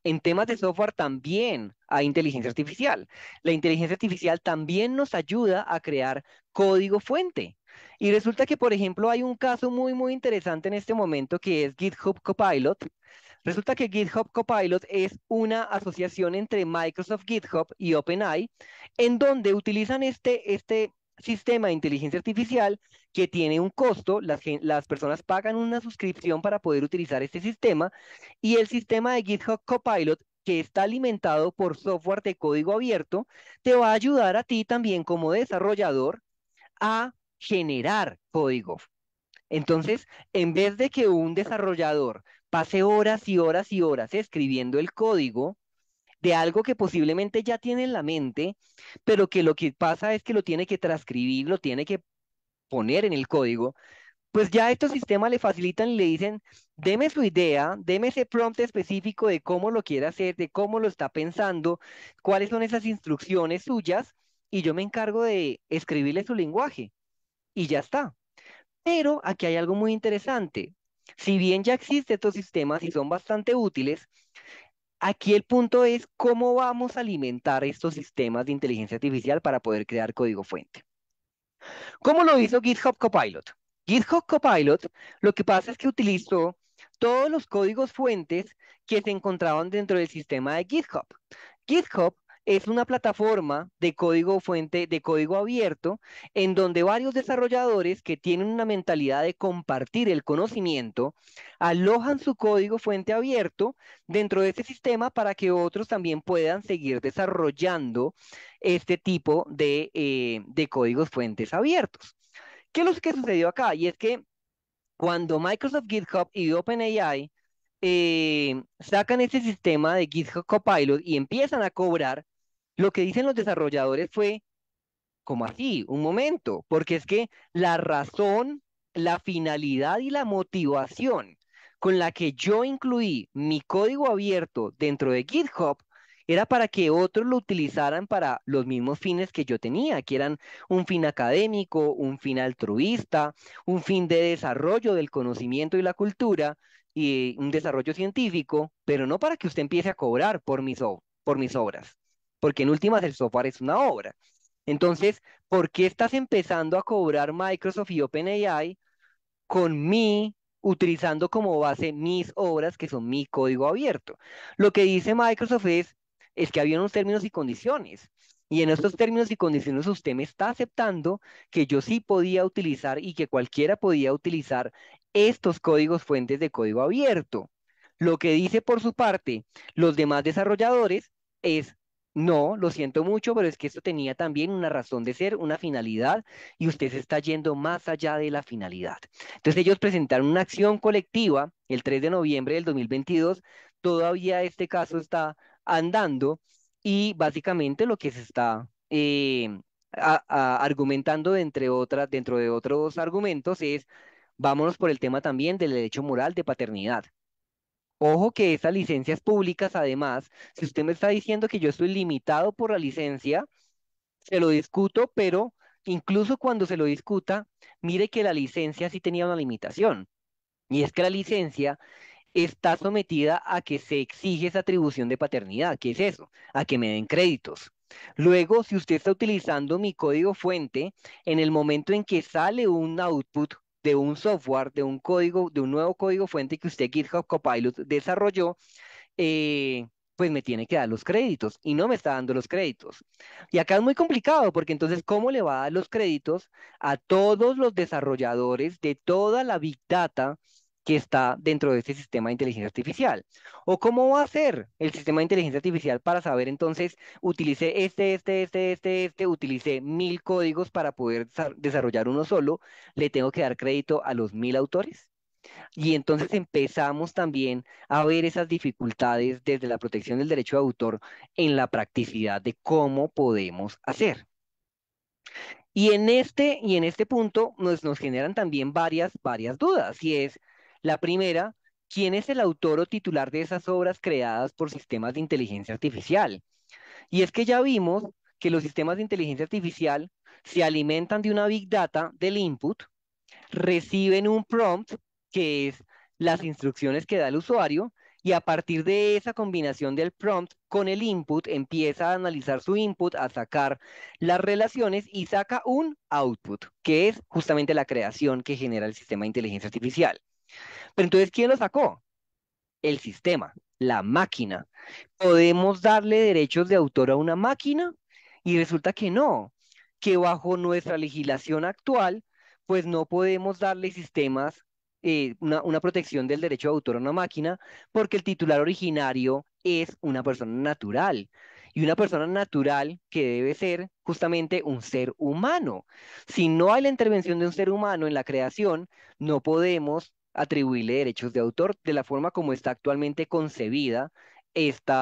En temas de software también hay inteligencia artificial. La inteligencia artificial también nos ayuda a crear código fuente. Y resulta que, por ejemplo, hay un caso muy, muy interesante en este momento que es GitHub Copilot. Resulta que GitHub Copilot es una asociación entre Microsoft GitHub y OpenAI, en donde utilizan este, este sistema de inteligencia artificial que tiene un costo, las, las personas pagan una suscripción para poder utilizar este sistema y el sistema de GitHub Copilot que está alimentado por software de código abierto, te va a ayudar a ti también como desarrollador a generar código. Entonces, en vez de que un desarrollador pase horas y horas y horas escribiendo el código, de algo que posiblemente ya tiene en la mente, pero que lo que pasa es que lo tiene que transcribir, lo tiene que poner en el código, pues ya estos sistemas le facilitan y le dicen, deme su idea, deme ese prompt específico de cómo lo quiere hacer, de cómo lo está pensando, cuáles son esas instrucciones suyas, y yo me encargo de escribirle su lenguaje. Y ya está. Pero aquí hay algo muy interesante. Si bien ya existen estos sistemas y son bastante útiles, Aquí el punto es cómo vamos a alimentar estos sistemas de inteligencia artificial para poder crear código fuente. ¿Cómo lo hizo GitHub Copilot? GitHub Copilot lo que pasa es que utilizó todos los códigos fuentes que se encontraban dentro del sistema de GitHub. GitHub es una plataforma de código fuente, de código abierto, en donde varios desarrolladores que tienen una mentalidad de compartir el conocimiento, alojan su código fuente abierto dentro de este sistema para que otros también puedan seguir desarrollando este tipo de, eh, códigos fuentes abiertos. ¿Qué es lo que sucedió acá? Y es que cuando Microsoft GitHub y OpenAI eh, sacan ese sistema de GitHub Copilot y empiezan a cobrar, lo que dicen los desarrolladores fue, como así? Un momento, porque es que la razón, la finalidad y la motivación con la que yo incluí mi código abierto dentro de GitHub era para que otros lo utilizaran para los mismos fines que yo tenía, que eran un fin académico, un fin altruista, un fin de desarrollo del conocimiento y la cultura y un desarrollo científico, pero no para que usted empiece a cobrar por mis, por mis obras porque en últimas el software es una obra. Entonces, ¿por qué estás empezando a cobrar Microsoft y OpenAI con mí, utilizando como base mis obras que son mi código abierto? Lo que dice Microsoft es, es que había unos términos y condiciones. Y en estos términos y condiciones usted me está aceptando que yo sí podía utilizar y que cualquiera podía utilizar estos códigos fuentes de código abierto. Lo que dice por su parte los demás desarrolladores es no, lo siento mucho, pero es que esto tenía también una razón de ser, una finalidad, y usted se está yendo más allá de la finalidad. Entonces ellos presentaron una acción colectiva el 3 de noviembre del 2022, todavía este caso está andando y básicamente lo que se está eh, argumentando entre otras, dentro de otros argumentos es vámonos por el tema también del derecho moral de paternidad. Ojo que esas licencias públicas, además, si usted me está diciendo que yo estoy limitado por la licencia, se lo discuto, pero incluso cuando se lo discuta, mire que la licencia sí tenía una limitación. Y es que la licencia está sometida a que se exige esa atribución de paternidad. ¿Qué es eso? A que me den créditos. Luego, si usted está utilizando mi código fuente, en el momento en que sale un output de un software, de un código, de un nuevo código fuente que usted GitHub Copilot desarrolló, eh, pues me tiene que dar los créditos y no me está dando los créditos. Y acá es muy complicado porque entonces, ¿cómo le va a dar los créditos a todos los desarrolladores de toda la Big Data que está dentro de este sistema de inteligencia artificial. ¿O cómo va a ser el sistema de inteligencia artificial para saber entonces, utilice este, este, este, este, este, utilicé mil códigos para poder desarrollar uno solo, le tengo que dar crédito a los mil autores? Y entonces empezamos también a ver esas dificultades desde la protección del derecho de autor en la practicidad de cómo podemos hacer. Y en este, y en este punto pues, nos, generan también varias, varias dudas, y es, la primera, ¿quién es el autor o titular de esas obras creadas por sistemas de inteligencia artificial? Y es que ya vimos que los sistemas de inteligencia artificial se alimentan de una big data del input, reciben un prompt, que es las instrucciones que da el usuario, y a partir de esa combinación del prompt con el input, empieza a analizar su input, a sacar las relaciones y saca un output, que es justamente la creación que genera el sistema de inteligencia artificial. Pero entonces, ¿quién lo sacó? El sistema, la máquina. ¿Podemos darle derechos de autor a una máquina? Y resulta que no, que bajo nuestra legislación actual, pues no podemos darle sistemas, eh, una, una protección del derecho de autor a una máquina, porque el titular originario es una persona natural y una persona natural que debe ser justamente un ser humano. Si no hay la intervención de un ser humano en la creación, no podemos atribuirle derechos de autor de la forma como está actualmente concebida este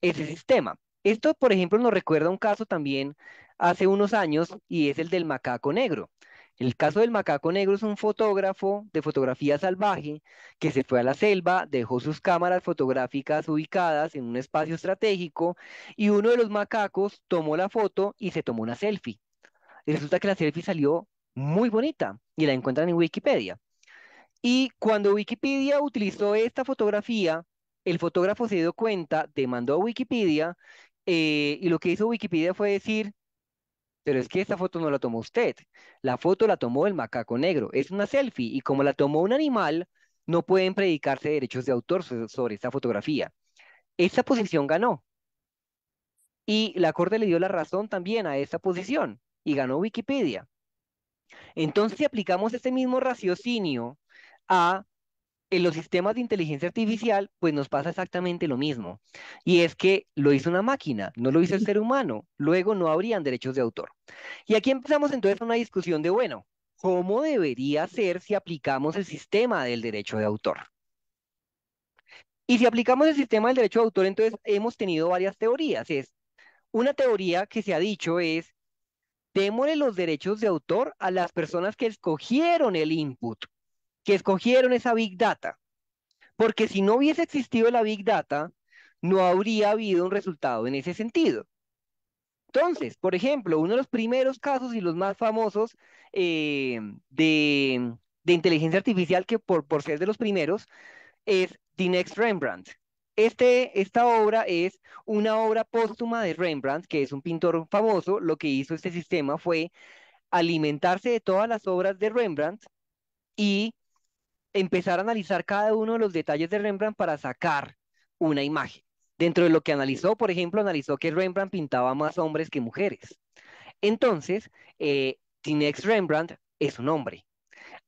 ese sistema. Esto, por ejemplo, nos recuerda un caso también hace unos años y es el del macaco negro. El caso del macaco negro es un fotógrafo de fotografía salvaje que se fue a la selva, dejó sus cámaras fotográficas ubicadas en un espacio estratégico y uno de los macacos tomó la foto y se tomó una selfie. Resulta que la selfie salió muy bonita y la encuentran en Wikipedia. Y cuando Wikipedia utilizó esta fotografía, el fotógrafo se dio cuenta, demandó a Wikipedia, eh, y lo que hizo Wikipedia fue decir, pero es que esta foto no la tomó usted, la foto la tomó el macaco negro, es una selfie, y como la tomó un animal, no pueden predicarse derechos de autor sobre esta fotografía. Esta posición ganó, y la Corte le dio la razón también a esta posición, y ganó Wikipedia. Entonces, si aplicamos este mismo raciocinio a en los sistemas de inteligencia artificial, pues nos pasa exactamente lo mismo. Y es que lo hizo una máquina, no lo hizo el ser humano. Luego no habrían derechos de autor. Y aquí empezamos entonces una discusión de, bueno, ¿cómo debería ser si aplicamos el sistema del derecho de autor? Y si aplicamos el sistema del derecho de autor, entonces hemos tenido varias teorías. Es una teoría que se ha dicho es, démosle los derechos de autor a las personas que escogieron el input que escogieron esa Big Data. Porque si no hubiese existido la Big Data, no habría habido un resultado en ese sentido. Entonces, por ejemplo, uno de los primeros casos y los más famosos eh, de, inteligencia artificial, que por, ser de los primeros, es The Next Rembrandt. Este, esta obra es una obra póstuma de Rembrandt, que es un pintor famoso. Lo que hizo este sistema fue alimentarse de todas las obras de Rembrandt y empezar a analizar cada uno de los detalles de Rembrandt para sacar una imagen. Dentro de lo que analizó, por ejemplo, analizó que Rembrandt pintaba más hombres que mujeres. Entonces, eh, Tinex Rembrandt es un hombre.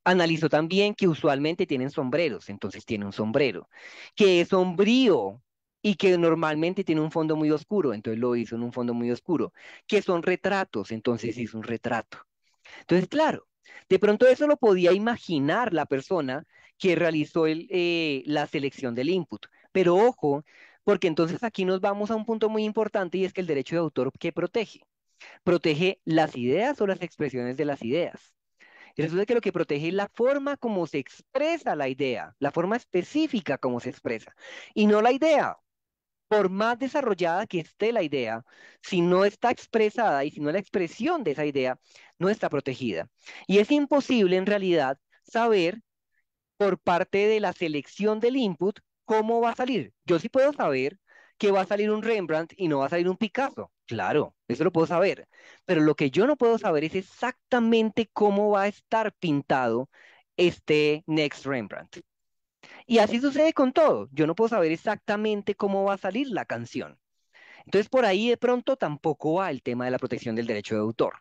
Analizó también que usualmente tienen sombreros, entonces tiene un sombrero, que es sombrío y que normalmente tiene un fondo muy oscuro, entonces lo hizo en un fondo muy oscuro, que son retratos, entonces hizo un retrato. Entonces, claro, de pronto eso lo podía imaginar la persona que realizó eh, la selección del input. Pero ojo, porque entonces aquí nos vamos a un punto muy importante y es que el derecho de autor que protege. Protege las ideas o las expresiones de las ideas. Resulta que lo que protege es la forma como se expresa la idea, la forma específica como se expresa, y no la idea por más desarrollada que esté la idea, si no está expresada y si no la expresión de esa idea no está protegida. Y es imposible en realidad saber por parte de la selección del input cómo va a salir. Yo sí puedo saber que va a salir un Rembrandt y no va a salir un Picasso. Claro, eso lo puedo saber. Pero lo que yo no puedo saber es exactamente cómo va a estar pintado este next Rembrandt. Y así sucede con todo. Yo no puedo saber exactamente cómo va a salir la canción. Entonces, por ahí de pronto tampoco va el tema de la protección del derecho de autor.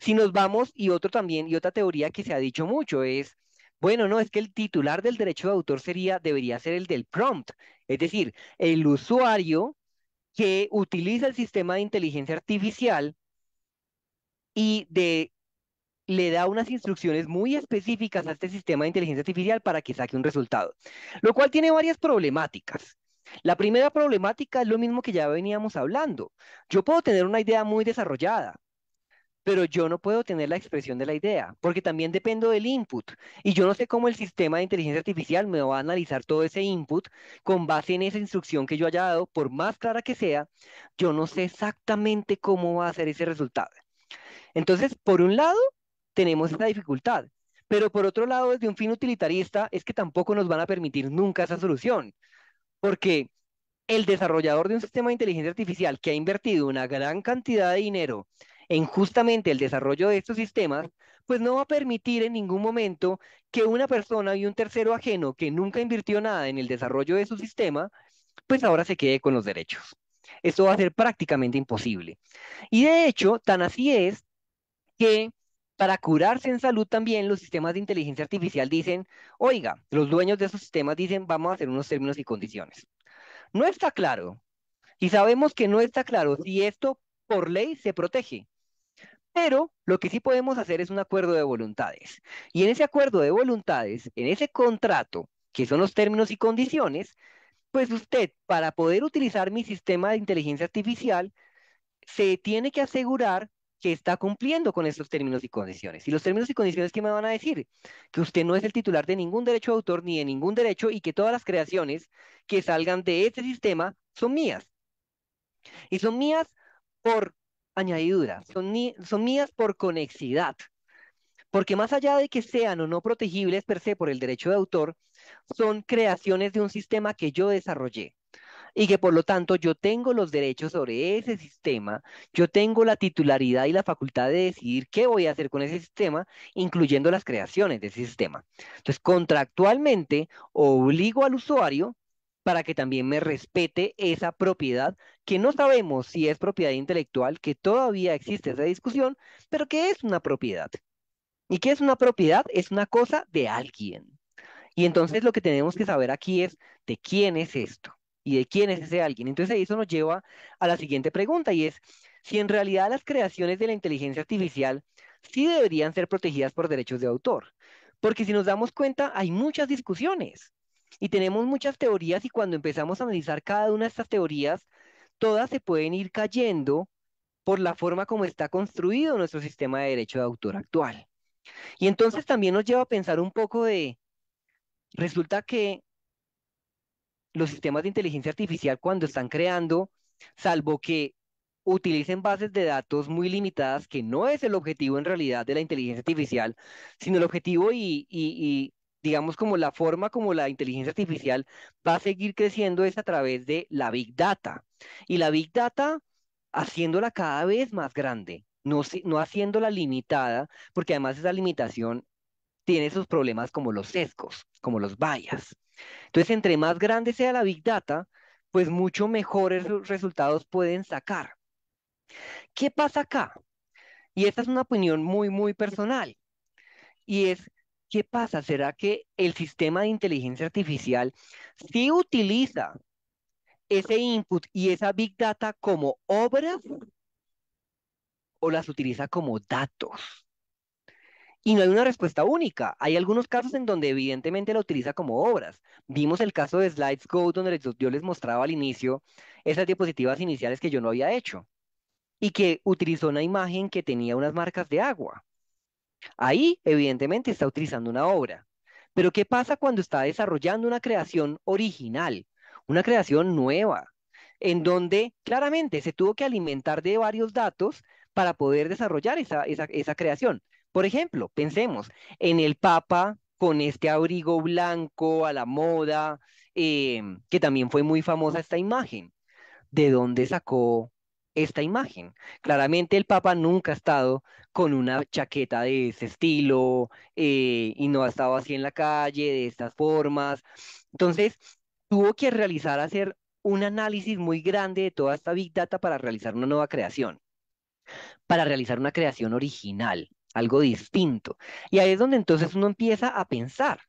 Si nos vamos, y otro también, y otra teoría que se ha dicho mucho es, bueno, no, es que el titular del derecho de autor sería, debería ser el del prompt, es decir, el usuario que utiliza el sistema de inteligencia artificial y de le da unas instrucciones muy específicas a este sistema de inteligencia artificial para que saque un resultado, lo cual tiene varias problemáticas. La primera problemática es lo mismo que ya veníamos hablando. Yo puedo tener una idea muy desarrollada, pero yo no puedo tener la expresión de la idea, porque también dependo del input. Y yo no sé cómo el sistema de inteligencia artificial me va a analizar todo ese input con base en esa instrucción que yo haya dado, por más clara que sea, yo no sé exactamente cómo va a ser ese resultado. Entonces, por un lado, tenemos esa dificultad. Pero por otro lado, desde un fin utilitarista, es que tampoco nos van a permitir nunca esa solución, porque el desarrollador de un sistema de inteligencia artificial que ha invertido una gran cantidad de dinero en justamente el desarrollo de estos sistemas, pues no va a permitir en ningún momento que una persona y un tercero ajeno que nunca invirtió nada en el desarrollo de su sistema, pues ahora se quede con los derechos. Esto va a ser prácticamente imposible. Y de hecho, tan así es que para curarse en salud también los sistemas de inteligencia artificial dicen, oiga, los dueños de esos sistemas dicen, vamos a hacer unos términos y condiciones. No está claro, y sabemos que no está claro si esto por ley se protege, pero lo que sí podemos hacer es un acuerdo de voluntades. Y en ese acuerdo de voluntades, en ese contrato, que son los términos y condiciones, pues usted, para poder utilizar mi sistema de inteligencia artificial, se tiene que asegurar que está cumpliendo con estos términos y condiciones. ¿Y los términos y condiciones que me van a decir? Que usted no es el titular de ningún derecho de autor ni de ningún derecho y que todas las creaciones que salgan de este sistema son mías. Y son mías por añadidura, son, son mías por conexidad. Porque más allá de que sean o no protegibles per se por el derecho de autor, son creaciones de un sistema que yo desarrollé y que por lo tanto yo tengo los derechos sobre ese sistema, yo tengo la titularidad y la facultad de decidir qué voy a hacer con ese sistema, incluyendo las creaciones de ese sistema. Entonces, contractualmente obligo al usuario para que también me respete esa propiedad, que no sabemos si es propiedad intelectual, que todavía existe esa discusión, pero que es una propiedad. ¿Y qué es una propiedad? Es una cosa de alguien. Y entonces lo que tenemos que saber aquí es de quién es esto y de quién es ese alguien. Entonces eso nos lleva a la siguiente pregunta y es si en realidad las creaciones de la inteligencia artificial sí deberían ser protegidas por derechos de autor. Porque si nos damos cuenta, hay muchas discusiones y tenemos muchas teorías y cuando empezamos a analizar cada una de estas teorías, todas se pueden ir cayendo por la forma como está construido nuestro sistema de derecho de autor actual. Y entonces también nos lleva a pensar un poco de, resulta que los sistemas de inteligencia artificial cuando están creando, salvo que utilicen bases de datos muy limitadas, que no es el objetivo en realidad de la inteligencia artificial, sino el objetivo y, digamos como la forma como la inteligencia artificial va a seguir creciendo es a través de la Big Data. Y la Big Data haciéndola cada vez más grande, no, no haciéndola limitada, porque además esa limitación tiene sus problemas como los sesgos, como los vallas. Entonces, entre más grande sea la Big Data, pues mucho mejores resultados pueden sacar. ¿Qué pasa acá? Y esta es una opinión muy, muy personal. Y es, ¿qué pasa? ¿Será que el sistema de inteligencia artificial sí utiliza ese input y esa big data como obras o las utiliza como datos? Y no hay una respuesta única. Hay algunos casos en donde evidentemente la utiliza como obras. Vimos el caso de Slides Go, donde yo les mostraba al inicio esas diapositivas iniciales que yo no había hecho y que utilizó una imagen que tenía unas marcas de agua. Ahí, evidentemente, está utilizando una obra. Pero ¿qué pasa cuando está desarrollando una creación original, una creación nueva, en donde claramente se tuvo que alimentar de varios datos para poder desarrollar esa, esa creación? Por ejemplo, pensemos en el Papa con este abrigo blanco a la moda, eh, que también fue muy famosa esta imagen. ¿De dónde sacó esta imagen? Claramente el Papa nunca ha estado con una chaqueta de ese estilo eh, y no ha estado así en la calle, de estas formas. Entonces, tuvo que realizar, hacer un análisis muy grande de toda esta Big Data para realizar una nueva creación, para realizar una creación original algo distinto. Y ahí es donde entonces uno empieza a pensar,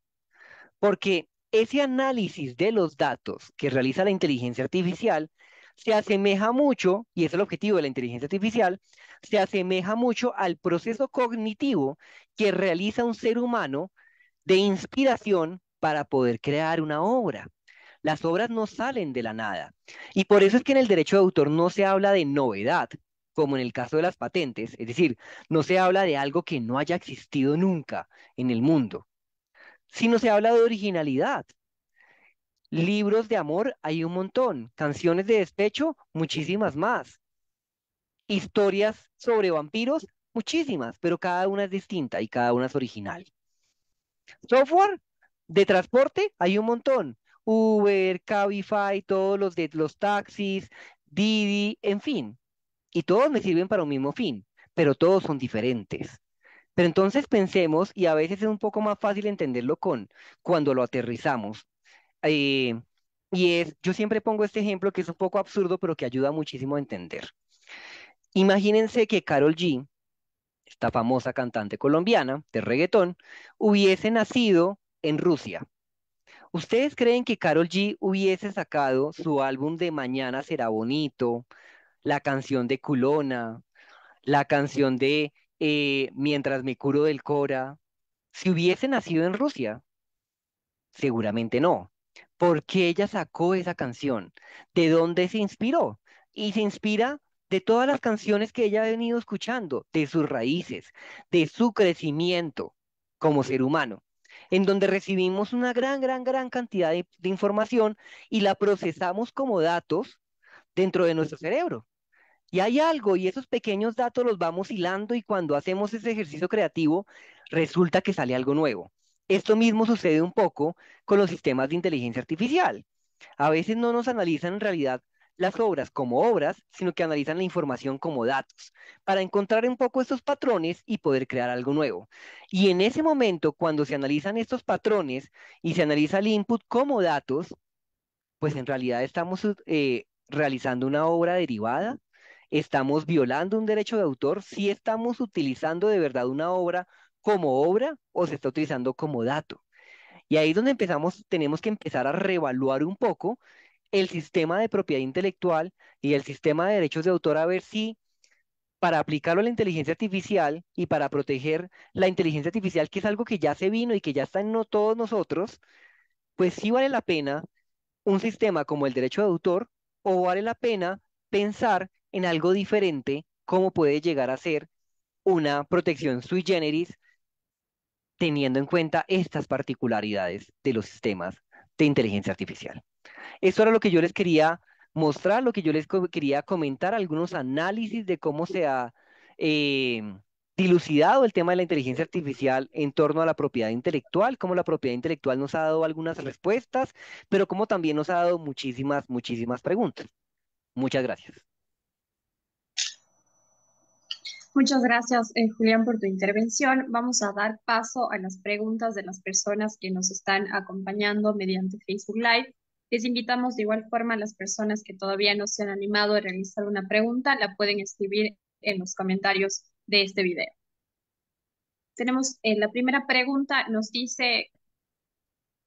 porque ese análisis de los datos que realiza la inteligencia artificial se asemeja mucho, y es el objetivo de la inteligencia artificial, se asemeja mucho al proceso cognitivo que realiza un ser humano de inspiración para poder crear una obra. Las obras no salen de la nada. Y por eso es que en el derecho de autor no se habla de novedad, como en el caso de las patentes, es decir, no se habla de algo que no haya existido nunca en el mundo, sino se habla de originalidad. Libros de amor hay un montón, canciones de despecho, muchísimas más. Historias sobre vampiros, muchísimas, pero cada una es distinta y cada una es original. Software de transporte hay un montón. Uber, Cabify, todos los de los taxis, Didi, en fin, y todos me sirven para un mismo fin, pero todos son diferentes. Pero entonces pensemos, y a veces es un poco más fácil entenderlo con cuando lo aterrizamos. Eh, y es, yo siempre pongo este ejemplo que es un poco absurdo, pero que ayuda muchísimo a entender. Imagínense que Carol G, esta famosa cantante colombiana de reggaetón, hubiese nacido en Rusia. ¿Ustedes creen que Carol G hubiese sacado su álbum de Mañana será bonito, la canción de Culona, la canción de eh, Mientras me curo del Cora, si hubiese nacido en Rusia, seguramente no. porque ella sacó esa canción? ¿De dónde se inspiró? Y se inspira de todas las canciones que ella ha venido escuchando, de sus raíces, de su crecimiento como ser humano, en donde recibimos una gran, gran, gran cantidad de información y la procesamos como datos dentro de nuestro cerebro. Y hay algo, y esos pequeños datos los vamos hilando y cuando hacemos ese ejercicio creativo, resulta que sale algo nuevo. Esto mismo sucede un poco con los sistemas de inteligencia artificial. A veces no nos analizan en realidad las obras como obras, sino que analizan la información como datos, para encontrar un poco estos patrones y poder crear algo nuevo. Y en ese momento, cuando se analizan estos patrones y se analiza el input como datos, pues en realidad estamos eh, realizando una obra derivada ¿Estamos violando un derecho de autor? ¿Si estamos utilizando de verdad una obra como obra o se está utilizando como dato? Y ahí es donde empezamos, tenemos que empezar a reevaluar un poco el sistema de propiedad intelectual y el sistema de derechos de autor a ver si para aplicarlo a la inteligencia artificial y para proteger la inteligencia artificial, que es algo que ya se vino y que ya está en todos nosotros, pues sí vale la pena un sistema como el derecho de autor o vale la pena pensar en algo diferente, cómo puede llegar a ser una protección sui generis, teniendo en cuenta estas particularidades de los sistemas de inteligencia artificial. Eso era lo que yo les quería mostrar, lo que yo les quería comentar, algunos análisis de cómo se ha eh, dilucidado el tema de la inteligencia artificial en torno a la propiedad intelectual, cómo la propiedad intelectual nos ha dado algunas respuestas, pero cómo también nos ha dado muchísimas, muchísimas preguntas. Muchas gracias. Muchas gracias, eh, Julián, por tu intervención. Vamos a dar paso a las preguntas de las personas que nos están acompañando mediante Facebook Live. Les invitamos de igual forma a las personas que todavía no se han animado a realizar una pregunta, la pueden escribir en los comentarios de este video. Tenemos eh, la primera pregunta, nos dice,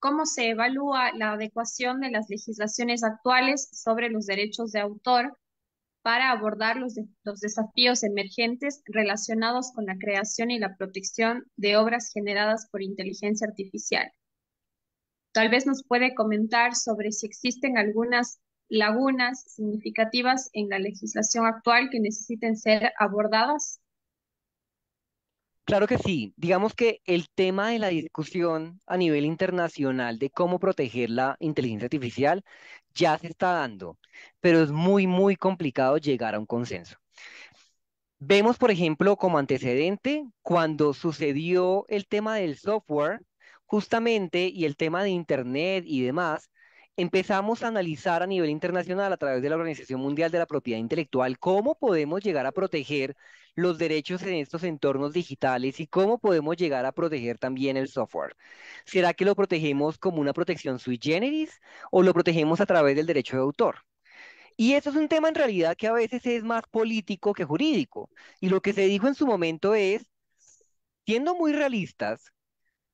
¿cómo se evalúa la adecuación de las legislaciones actuales sobre los derechos de autor para abordar los, desafíos emergentes relacionados con la creación y la protección de obras generadas por inteligencia artificial. Tal vez nos puede comentar sobre si existen algunas lagunas significativas en la legislación actual que necesiten ser abordadas. Claro que sí. Digamos que el tema de la discusión a nivel internacional de cómo proteger la inteligencia artificial ya se está dando, pero es muy, muy complicado llegar a un consenso. Vemos, por ejemplo, como antecedente, cuando sucedió el tema del software, justamente, y el tema de Internet y demás, empezamos a analizar a nivel internacional a través de la Organización Mundial de la Propiedad Intelectual cómo podemos llegar a proteger los derechos en estos entornos digitales y cómo podemos llegar a proteger también el software. ¿Será que lo protegemos como una protección sui generis o lo protegemos a través del derecho de autor? Y eso es un tema en realidad que a veces es más político que jurídico. Y lo que se dijo en su momento es, siendo muy realistas,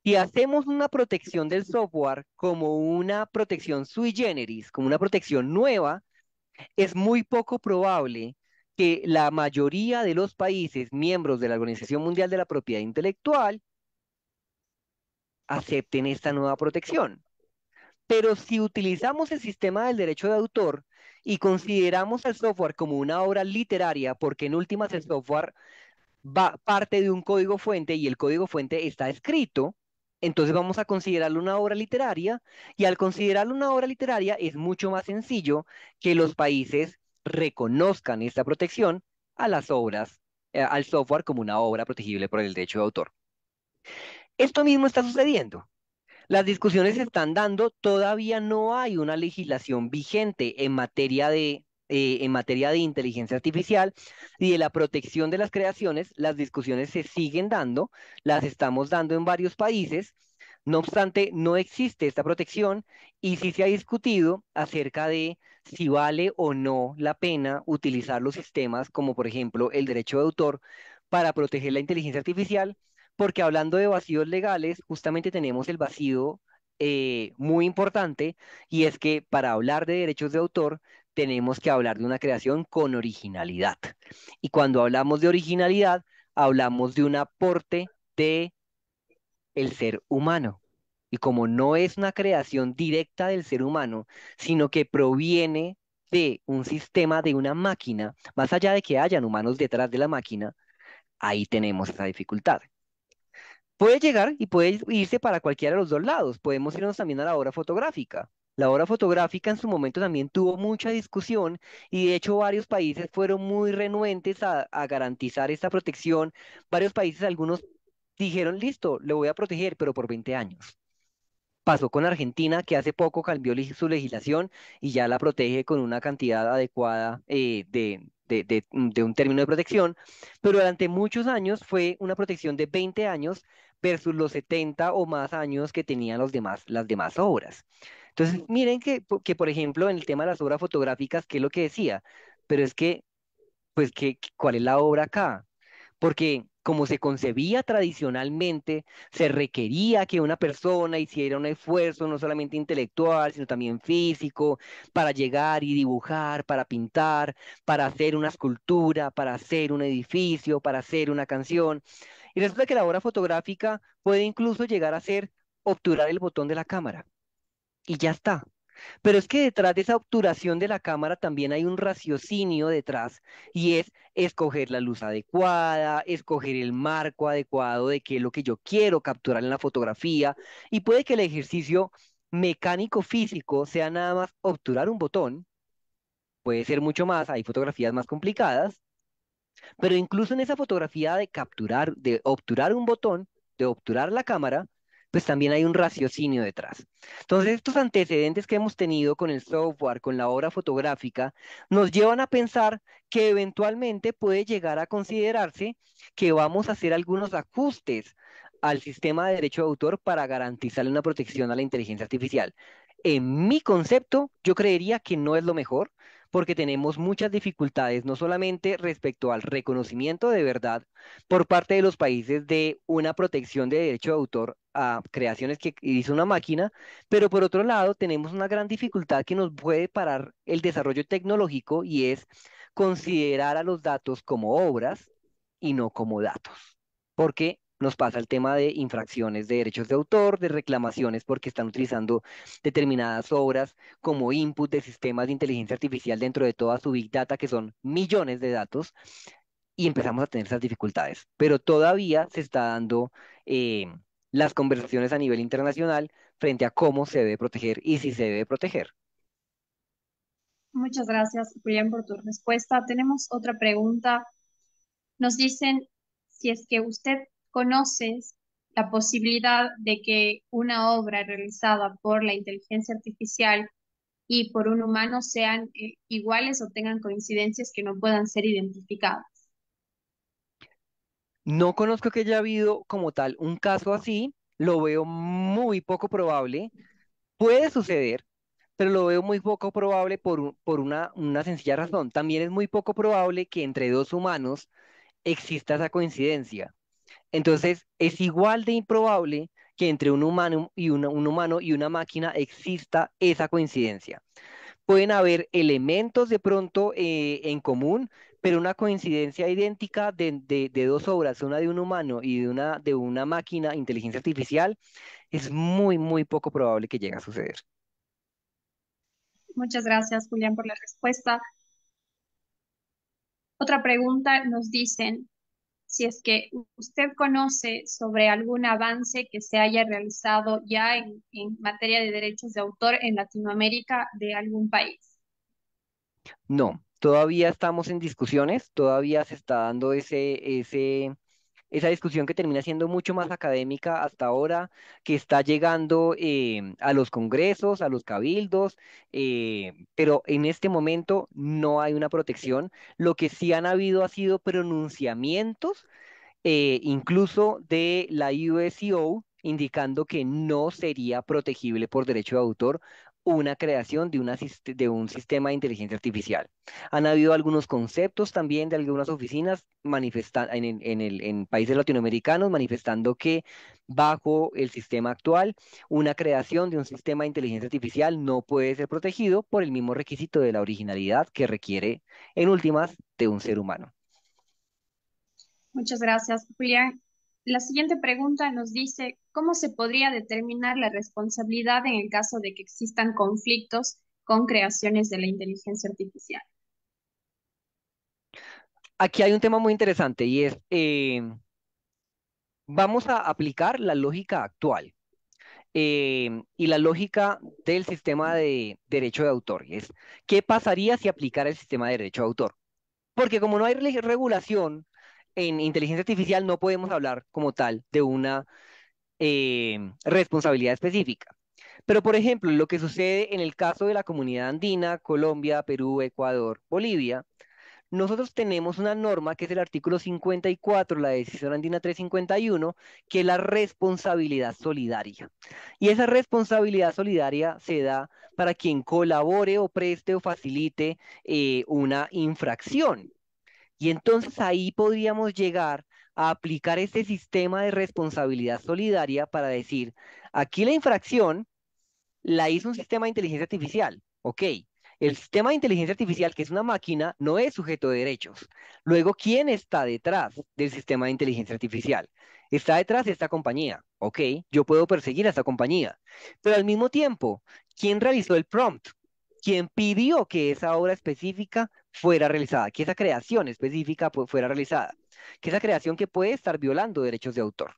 si hacemos una protección del software como una protección sui generis, como una protección nueva, es muy poco probable que la mayoría de los países miembros de la Organización Mundial de la Propiedad Intelectual acepten esta nueva protección. Pero si utilizamos el sistema del derecho de autor y consideramos al software como una obra literaria, porque en últimas el software va parte de un código fuente y el código fuente está escrito, entonces vamos a considerarlo una obra literaria y al considerarlo una obra literaria es mucho más sencillo que los países reconozcan esta protección a las obras, eh, al software como una obra protegible por el derecho de autor. Esto mismo está sucediendo. Las discusiones se están dando, todavía no hay una legislación vigente en materia de eh, en materia de inteligencia artificial y de la protección de las creaciones, las discusiones se siguen dando, las estamos dando en varios países. No obstante, no existe esta protección y sí se ha discutido acerca de si vale o no la pena utilizar los sistemas como por ejemplo el derecho de autor para proteger la inteligencia artificial, porque hablando de vacíos legales, justamente tenemos el vacío eh, muy importante y es que para hablar de derechos de autor tenemos que hablar de una creación con originalidad. Y cuando hablamos de originalidad, hablamos de un aporte de el ser humano. Y como no es una creación directa del ser humano, sino que proviene de un sistema, de una máquina, más allá de que hayan humanos detrás de la máquina, ahí tenemos esa dificultad. Puede llegar y puede irse para cualquiera de los dos lados. Podemos irnos también a la obra fotográfica. La obra fotográfica en su momento también tuvo mucha discusión y de hecho varios países fueron muy renuentes a, garantizar esta protección. Varios países, algunos dijeron, listo, lo voy a proteger, pero por 20 años. Pasó con Argentina, que hace poco cambió su legislación y ya la protege con una cantidad adecuada eh, mm, de, un término de protección, pero durante muchos años fue una protección de 20 años versus los 70 o más años que tenían los demás, las demás obras. Entonces, miren que, por ejemplo, en el tema de las obras fotográficas, ¿qué es lo que decía? Pero es que, pues, que, ¿cuál es la obra acá? Porque como se concebía tradicionalmente, se requería que una persona hiciera un esfuerzo no solamente intelectual, sino también físico, para llegar y dibujar, para pintar, para hacer una escultura, para hacer un edificio, para hacer una canción. Y resulta que la obra fotográfica puede incluso llegar a ser obturar el botón de la cámara y ya está. Pero es que detrás de esa obturación de la cámara también hay un raciocinio detrás y es escoger la luz adecuada, escoger el marco adecuado de qué es lo que yo quiero capturar en la fotografía y puede que el ejercicio mecánico físico sea nada más obturar un botón, puede ser mucho más, hay fotografías más complicadas, pero incluso en esa fotografía de capturar, de obturar un botón, de obturar la cámara, pues también hay un raciocinio detrás. Entonces, estos antecedentes que hemos tenido con el software, con la obra fotográfica, nos llevan a pensar que eventualmente puede llegar a considerarse que vamos a hacer algunos ajustes al sistema de derecho de autor para garantizarle una protección a la inteligencia artificial. En mi concepto, yo creería que no es lo mejor, porque tenemos muchas dificultades, no solamente respecto al reconocimiento de verdad por parte de los países de una protección de derecho de autor a creaciones que hizo una máquina, pero por otro lado tenemos una gran dificultad que nos puede parar el desarrollo tecnológico y es considerar a los datos como obras y no como datos, porque nos pasa el tema de infracciones de derechos de autor, de reclamaciones porque están utilizando determinadas obras como input de sistemas de inteligencia artificial dentro de toda su big data, que son millones de datos, y empezamos a tener esas dificultades. Pero todavía se está dando eh, las conversaciones a nivel internacional frente a cómo se debe proteger y si se debe proteger. Muchas gracias, Julián, por tu respuesta. Tenemos otra pregunta. Nos dicen si es que usted conoce la posibilidad de que una obra realizada por la inteligencia artificial y por un humano sean eh, iguales o tengan coincidencias que no puedan ser identificadas. No conozco que haya habido como tal un caso así, lo veo muy poco probable. Puede suceder, pero lo veo muy poco probable por, por una, una sencilla razón. También es muy poco probable que entre dos humanos exista esa coincidencia. Entonces, es igual de improbable que entre un humano y una, un humano y una máquina exista esa coincidencia. Pueden haber elementos de pronto eh, en común, pero una coincidencia idéntica de, dos obras, una de un humano y de una, de una máquina, inteligencia artificial, es muy, muy poco probable que llegue a suceder. Muchas gracias, Julián, por la respuesta. Otra pregunta nos dicen si es que usted conoce sobre algún avance que se haya realizado ya en materia de derechos de autor en Latinoamérica de algún país. No, Todavía estamos en discusiones, todavía se está dando ese, esa discusión que termina siendo mucho más académica hasta ahora, que está llegando eh, a los congresos, a los cabildos, eh, pero en este momento no hay una protección. Lo que sí han habido ha sido pronunciamientos, eh, incluso de la USCO, indicando que no sería protegible por derecho de autor una creación de, una, de un sistema de inteligencia artificial. Han habido algunos conceptos también de algunas oficinas en, en, el, en países latinoamericanos manifestando que bajo el sistema actual, una creación de un sistema de inteligencia artificial no puede ser protegido por el mismo requisito de la originalidad que requiere, en últimas, de un ser humano. Muchas gracias, Julián la siguiente pregunta nos dice, ¿cómo se podría determinar la responsabilidad en el caso de que existan conflictos con creaciones de la inteligencia artificial? Aquí hay un tema muy interesante y es, eh, vamos a aplicar la lógica actual eh, y la lógica del sistema de derecho de autor. ¿qué pasaría si aplicara el sistema de derecho de autor? Porque como no hay regulación, en inteligencia artificial no podemos hablar como tal de una eh, responsabilidad específica. Pero, por ejemplo, lo que sucede en el caso de la comunidad andina, Colombia, Perú, Ecuador, Bolivia, nosotros tenemos una norma que es el artículo 54, la decisión andina 351, que es la responsabilidad solidaria. Y esa responsabilidad solidaria se da para quien colabore o preste o facilite eh, una infracción. Y entonces ahí podríamos llegar a aplicar este sistema de responsabilidad solidaria para decir, aquí la infracción la hizo un sistema de inteligencia artificial, ok. El sistema de inteligencia artificial, que es una máquina, no es sujeto de derechos. Luego, ¿quién está detrás del sistema de inteligencia artificial? Está detrás de esta compañía, ok. Yo puedo perseguir a esta compañía. Pero al mismo tiempo, ¿quién realizó el prompt? ¿Quién pidió que esa obra específica fuera realizada, que esa creación específica fuera realizada, que esa creación que puede estar violando derechos de autor.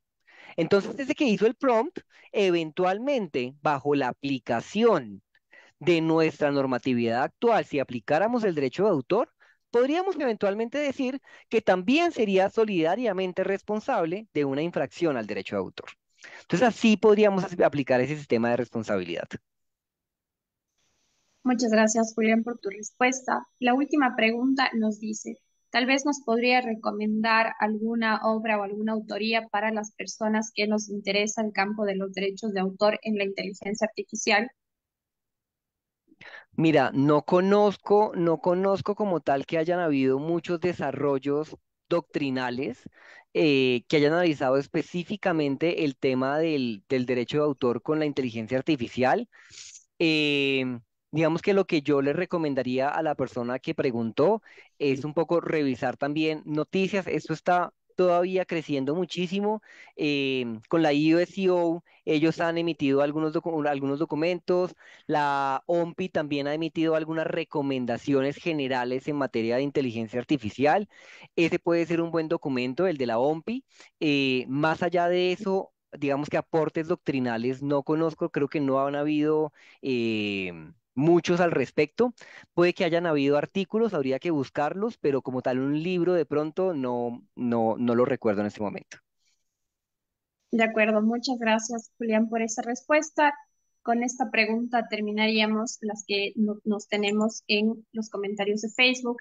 Entonces, desde que hizo el prompt, eventualmente, bajo la aplicación de nuestra normatividad actual, si aplicáramos el derecho de autor, podríamos eventualmente decir que también sería solidariamente responsable de una infracción al derecho de autor. Entonces, así podríamos aplicar ese sistema de responsabilidad. Muchas gracias, Julián, por tu respuesta. La última pregunta nos dice, tal vez nos podría recomendar alguna obra o alguna autoría para las personas que nos interesa el campo de los derechos de autor en la inteligencia artificial. Mira, no conozco, no conozco como tal que hayan habido muchos desarrollos doctrinales eh, que hayan analizado específicamente el tema del, del, derecho de autor con la inteligencia artificial. Eh, Digamos que lo que yo les recomendaría a la persona que preguntó es un poco revisar también noticias. Esto está todavía creciendo muchísimo. Eh, con la IOSCO, ellos han emitido algunos, algunos documentos. La OMPI también ha emitido algunas recomendaciones generales en materia de inteligencia artificial. Ese puede ser un buen documento, el de la OMPI. Eh, más allá de eso, digamos que aportes doctrinales no conozco, creo que no han habido... Eh, muchos al respecto. Puede que hayan habido artículos, habría que buscarlos, pero como tal un libro de pronto no, no, no lo recuerdo en este momento. De acuerdo, muchas gracias Julián por esa respuesta. Con esta pregunta terminaríamos las que nos tenemos en los comentarios de Facebook.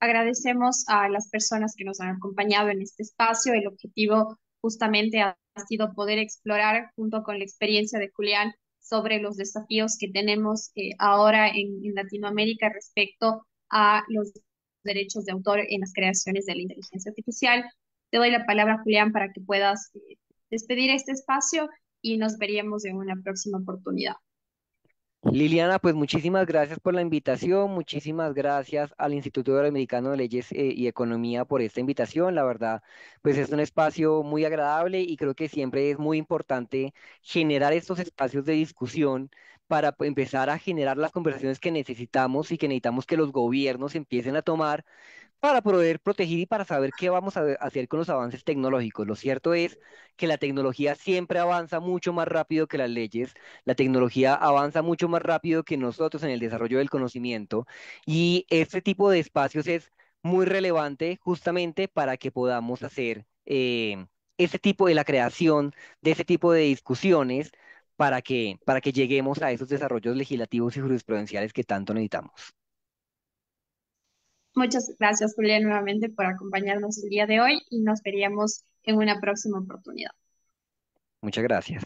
Agradecemos a las personas que nos han acompañado en este espacio. El objetivo justamente ha sido poder explorar junto con la experiencia de Julián sobre los desafíos que tenemos eh, ahora en, Latinoamérica respecto a los derechos de autor en las creaciones de la inteligencia artificial. Te doy la palabra, Julián, para que puedas eh, despedir este espacio y nos veríamos en una próxima oportunidad. Liliana, pues muchísimas gracias por la invitación, muchísimas gracias al Instituto Americano de Leyes eh, y Economía por esta invitación. La verdad, pues es un espacio muy agradable y creo que siempre es muy importante generar estos espacios de discusión para pues, empezar a generar las conversaciones que necesitamos y que necesitamos que los gobiernos empiecen a tomar para poder proteger y para saber qué vamos a hacer con los avances tecnológicos. Lo cierto es que la tecnología siempre avanza mucho más rápido que las leyes, la tecnología avanza mucho más rápido que nosotros en el desarrollo del conocimiento y este tipo de espacios es muy relevante justamente para que podamos hacer eh, ese tipo de la creación de ese tipo de discusiones para que, para que lleguemos a esos desarrollos legislativos y jurisprudenciales que tanto necesitamos. Muchas gracias, Julia, nuevamente por acompañarnos el día de hoy y nos veríamos en una próxima oportunidad. Muchas gracias.